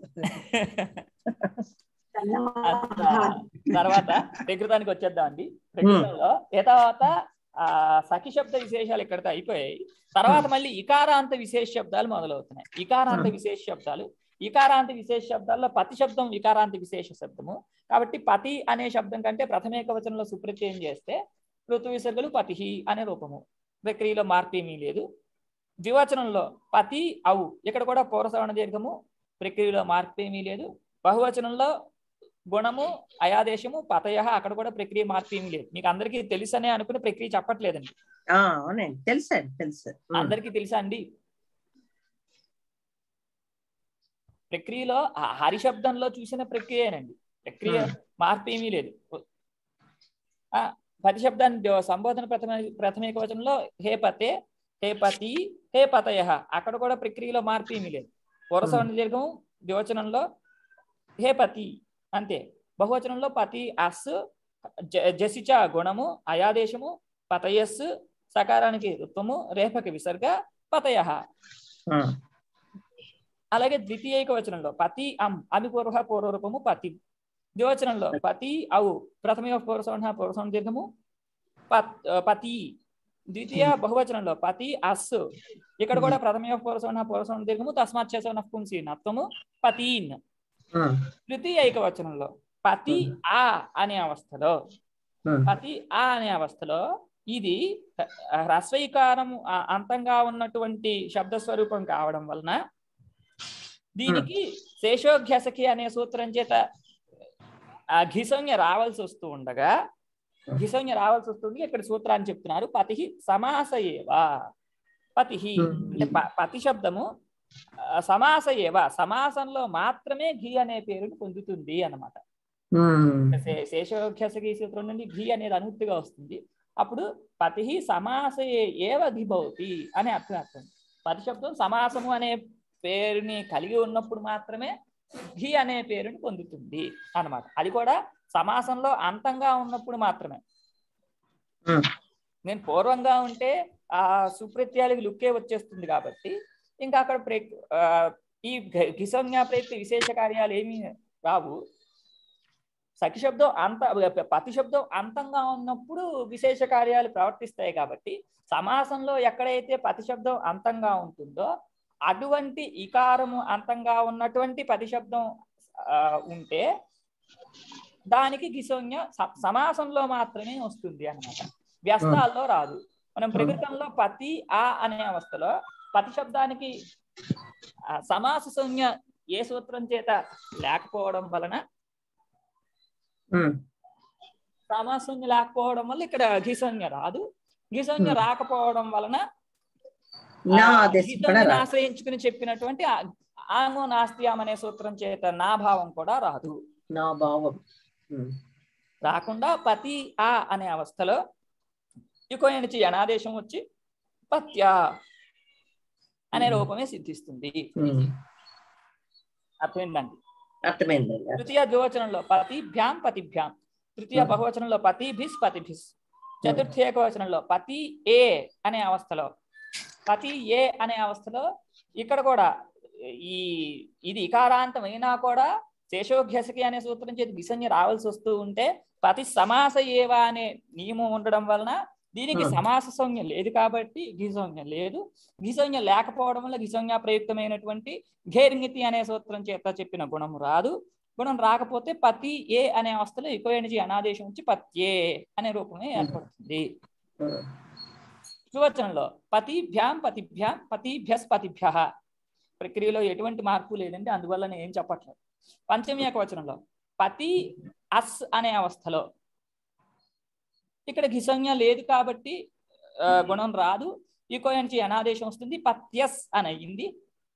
తర్వాత ప్రకృతానికి వచ్చేద్దాం అండి ప్రకృతంలో ఏ తర్వాత ఆ సఖి శబ్ద విశేషాలు ఇక్కడితో అయిపోయాయి తర్వాత hmm. మళ్ళీ ఇకారాంత విశేష శబ్దాలు మొదలవుతున్నాయి ఇకారాంత hmm. విశేష శబ్దాలు ఇకారాంత విశేష శబ్దాల్లో పతి శబ్దం వికారాంత విశేష శబ్దము కాబట్టి పతి అనే శబ్దం కంటే ప్రథమేక వచనంలో సుప్రత్యయం చేస్తే ఋతు విసర్గలు పతిహి అనే రూపము ప్రక్రియలో మార్పేమీ లేదు ద్వివచనంలో పతి అవు ఇక్కడ కూడా పూర్వసవర్ణ దీర్ఘము ప్రక్రియలో మార్పేమీ లేదు బహువచనంలో గుణము అయాదేశము పతయ అక్కడ కూడా ప్రక్రియ మార్పు ఏమి లేదు మీకు అందరికి అనే అనుకునే ప్రక్రియ చెప్పట్లేదండి తెలుసా అందరికి తెలుసా అండి ప్రక్రియలో హరిశబ్దంలో చూసిన ప్రక్రియనండి ప్రక్రియ మార్పు ఏమీ లేదు పతిశబ్దాన్ని సంబోధన ప్రథమ ప్రథమేక వచనంలో హే పతే హే పతి హే పతయ అక్కడ కూడా ప్రక్రియలో మార్పు ఏమీ లేదు పూర్వసవర్ణ దీర్ఘం దివచనంలో హే పతి అంతే బహువచనంలో పతి అస్ జసిచ గుణము అయాదేశము పతయస్ సకారానికి రుత్వము రేపకి విసర్గ పతయ అలాగే ద్వితీయ వచనంలో పతి అం అనుపూర్వ పూర్వరూపము పతి ద్వివచనంలో పతి ఔ ప్రథమ పూర్వసవర్ణ పూర్వసవర్ణ దీర్ఘము పతి ద్వితీయ బహువచనంలో పతి అస్ ఇక్కడ కూడా ప్రథమ పూర్వసవర్ణ పూర్వసవర్ణ దీర్ఘము తస్మాత్ చేసిన పుంసి నత్వము పతీన్ తృతీయ ఏకవచనంలో పతి ఆ అనే అవస్థలో పతి ఆ అనే అవస్థలో ఇది హ్రస్వీకారము అంతంగా ఉన్నటువంటి శబ్ద స్వరూపం కావడం వలన దీనికి శేషోఘ్యసకి అనే సూత్రం చేత ఘిసంజ్ఞ రావాల్సి వస్తూ ఉండగా ఘిసంజ్ఞ రావాల్సి వస్తుంది ఇక్కడ సూత్రాన్ని చెప్తున్నారు పతి సమాసయేవా పతి పతి శబ్దము సమాస ఏవ సమాసంలో మాత్రమే ఘీ అనే పేరును పొందుతుంది అనమాట శేషోఖ్యస సూత్రం నుండి ఘీ అనేది అనుమతిగా వస్తుంది అప్పుడు పతి సమాస ఏవ ఘిభవతి అని అర్థం అర్థం పరిశబ్దం సమాసము అనే పేరుని కలిగి ఉన్నప్పుడు మాత్రమే ఘీ అనే పేరుని పొందుతుంది అనమాట అది కూడా సమాసంలో అంతంగా ఉన్నప్పుడు మాత్రమే నేను పూర్వంగా ఉంటే ఆ సుప్రత్యాలకి లుక్కే వచ్చేస్తుంది కాబట్టి ఇంకా అక్కడ ప్రేక్ ఈ ఘిసంజ్ఞా ప్రయత్తి విశేష కార్యాలు ఏమీ రావు సఖి శబ్దం అంత పతి శబ్దం అంతంగా ఉన్నప్పుడు విశేష కార్యాలు ప్రవర్తిస్తాయి కాబట్టి సమాసంలో ఎక్కడైతే పతి శబ్దం అంతంగా ఉంటుందో అటువంటి ఇకారము అంతంగా ఉన్నటువంటి పతి శబ్దం ఉంటే దానికి గిసోన్య సమాసంలో మాత్రమే వస్తుంది అనమాట వ్యస్తాల్లో రాదు మనం ప్రకృతంలో పతి ఆ అనే అవస్థలో పతి శబ్దానికి సమాస సంజ్ఞ ఏ సూత్రం చేత లేకపోవడం వలన సమాస సంజ్ఞ లేకపోవడం వల్ల ఇక్కడ ఘిసంజ్ఞ రాదు ఘిసంజ్ఞ రాకపోవడం వలన ఆశ్రయించుకుని చెప్పినటువంటి ఆంగో నాస్తియాం అనే సూత్రం చేత నా భావం కూడా రాదు నా భావం రాకుండా పతి ఆ అనే అవస్థలో ఇకో నుంచి వచ్చి పత్యా అనే రూపమే సిద్ధిస్తుంది అర్థమైందండి అర్థమైందండి తృతీయ ద్వివచనంలో పతిభ్యాం పతిభ్యాం తృతీయ బహువచనంలో పతిభిస్ పతిభిస్ చతుర్థ ఏకవచనంలో పతి ఏ అనే అవస్థలో పతి ఏ అనే అవస్థలో ఇక్కడ కూడా ఈ ఇది ఇకారాంతం అయినా కూడా శేషోభ్యసకి అనే సూత్రం చేతి విసంజ రావాల్సి వస్తూ ఉంటే పతి సమాస ఏవా అనే నియమం ఉండడం వలన దీనికి సమాస సంజ్ఞ లేదు కాబట్టి ఘీసంజ్ఞ లేదు ఘీసంజ్ఞ లేకపోవడం వల్ల ఘీసంజ్ఞ ప్రయుక్తమైనటువంటి ఘేర్ంగితి అనే సూత్రం చేత చెప్పిన గుణం రాదు గుణం రాకపోతే పతి ఏ అనే అవస్థలో ఎక్కువ ఎనర్జీ అనాదేశం నుంచి పత్యే అనే రూపమే ఏర్పడుతుంది సువచనంలో పతిభ్యాం పతిభ్యాం పతిభ్యస్ పతిభ్య ప్రక్రియలో ఎటువంటి మార్పు లేదండి అందువల్ల నేను ఏం చెప్పట్లేదు పంచమి యొక్క వచనంలో పతి అస్ అనే అవస్థలో ఇక్కడ ఘిసంజ లేదు కాబట్టి hmm. గుణం రాదు ఈకో నుంచి అనాదేశం వస్తుంది పత్యస్ అని అయింది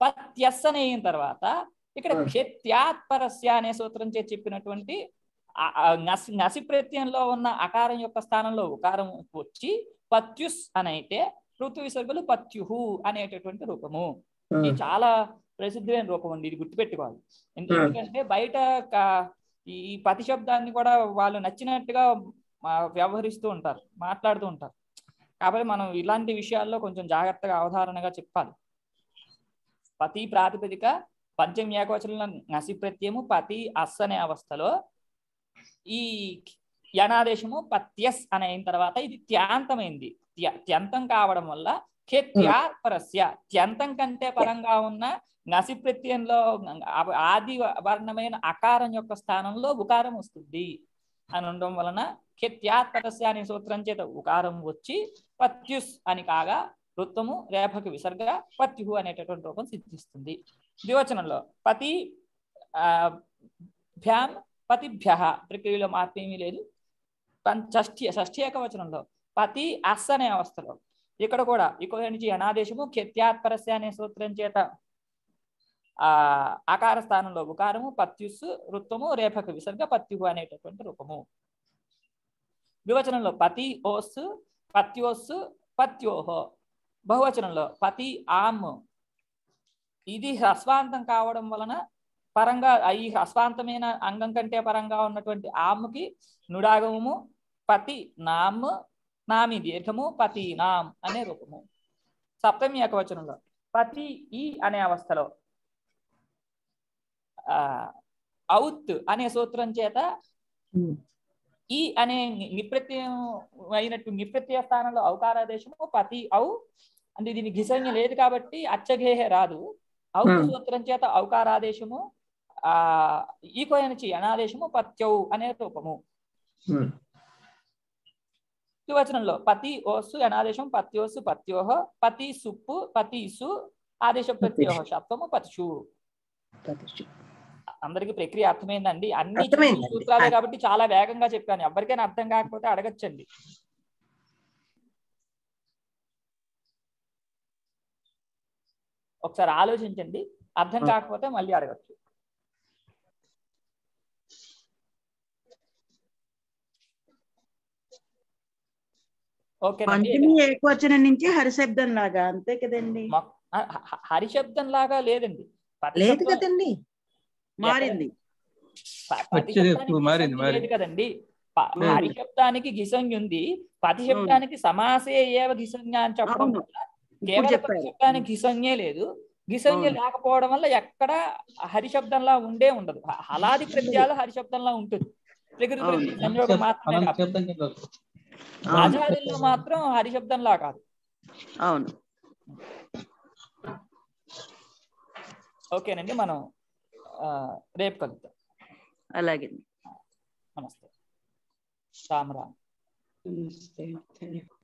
పత్యస్ అని అయిన తర్వాత ఇక్కడ hmm. క్షత్యాత్పరస్య అనే సూత్రం చే చెప్పినటువంటి నసి ప్రత్యయంలో ఉన్న అకారం యొక్క స్థానంలో ఉకారం వచ్చి పత్యుస్ అని అయితే ఋతు విసర్గులు పత్యుహు అనేటటువంటి రూపము ఇది hmm. చాలా ప్రసిద్ధమైన రూపం అండి ఇది గుర్తుపెట్టుకోవాలి ఎందుకంటే బయట ఈ పతి శబ్దాన్ని కూడా వాళ్ళు నచ్చినట్టుగా వ్యవహరిస్తూ ఉంటారు మాట్లాడుతూ ఉంటారు కాబట్టి మనం ఇలాంటి విషయాల్లో కొంచెం జాగ్రత్తగా అవధారణగా చెప్పాలి పతి ప్రాతిపదిక పంచమ ఏకవచన నసిప్రత్యము పతి అస్ అనే అవస్థలో ఈ యనాదేశము పత్యస్ అని అయిన తర్వాత ఇది త్యాంతమైంది త్యంతం కావడం వల్ల ఖ్యత్యా పరస్య త్యంతం కంటే పరంగా ఉన్న నసిప్రత్యంలో ఆది వర్ణమైన అకారం యొక్క స్థానంలో ఉకారం వస్తుంది అని ఉండడం వలన ఖిత్యాత్మకస్య అనే సూత్రం చేత ఉకారం వచ్చి పత్యుస్ అని కాగా వృత్తము రేపకు విసర్గ పత్యుహు అనేటటువంటి రూపం సిద్ధిస్తుంది ద్వివచనంలో పతి భ్యాం పతిభ్య ప్రక్రియలో మార్పేమీ లేదు షష్ఠి షష్ఠి ఏకవచనంలో పతి అస్ అనే అవస్థలో ఇక్కడ కూడా ఇక్కడ నుంచి అనాదేశము ఖత్యాత్పరస్య అనే సూత్రం చేత ఆకార స్థానంలో ఉకారము పత్యుస్సు వృత్తము రేపకు విసర్గ పత్యుహు అనేటటువంటి రూపము వివచనంలో పతి ఓస్ పత్యోస్ పత్యోహో బహువచనంలో పతి ఆమ్ ఇది హ్రస్వాంతం కావడం వలన పరంగా ఈ హ్రస్వాంతమైన అంగం కంటే పరంగా ఉన్నటువంటి ఆమ్కి నుడాగమము పతి నామ్ నామి దీర్ఘము పతి నామ్ అనే రూపము సప్తమి వచనంలో పతి ఈ అనే అవస్థలో ఔత్ అనే సూత్రం చేత ఈ అనే నిప్రత్యం అయినట్టు నిప్రత్య స్థానంలో అవకారాదేశము పతి అవు అంటే దీని ఘిసంగ లేదు కాబట్టి అచ్చగేహే రాదు ఔకు సూత్రం చేత అవకారాదేశము ఆ ఈకోయనిచి అనాదేశము పత్యౌ అనే రూపము వచనంలో పతి ఓసు అనాదేశం పత్యోసు పత్యోహ పతి సుప్పు పతిసు ఆదేశ ప్రత్యోహ శబ్దము పతిషు అందరికి ప్రక్రియ అర్థమైందండి అన్ని సూత్రాలే కాబట్టి చాలా వేగంగా చెప్పాను ఎవరికైనా అర్థం కాకపోతే అడగచ్చండి ఒకసారి ఆలోచించండి అర్థం కాకపోతే మళ్ళీ అడగచ్చు ఏకవచనం నుంచి హరిశబ్దం లాగా అంతే కదండి హరిశబ్దం లాగా లేదండి లేదు కదండి మారింది మారింది కదండి హరిశబ్దానికి గిసంగి ఉంది శబ్దానికి సమాసే ఏవ గిసంగ అని చెప్పడం కేవలం గిసంగే లేదు గిసంగి లేకపోవడం వల్ల ఎక్కడ హరిశబ్దంలా ఉండే ఉండదు హలాది ప్రత్యాలు హరిశబ్దంలా ఉంటుంది ప్రకృతి సంయోగం మాత్రమే ఆజాదిలో మాత్రం హరిశబ్దంలా కాదు అవును ఓకేనండి మనం రేపు కలుద్దాం అలాగే నమస్తే రామ్ రామ్ నమస్తే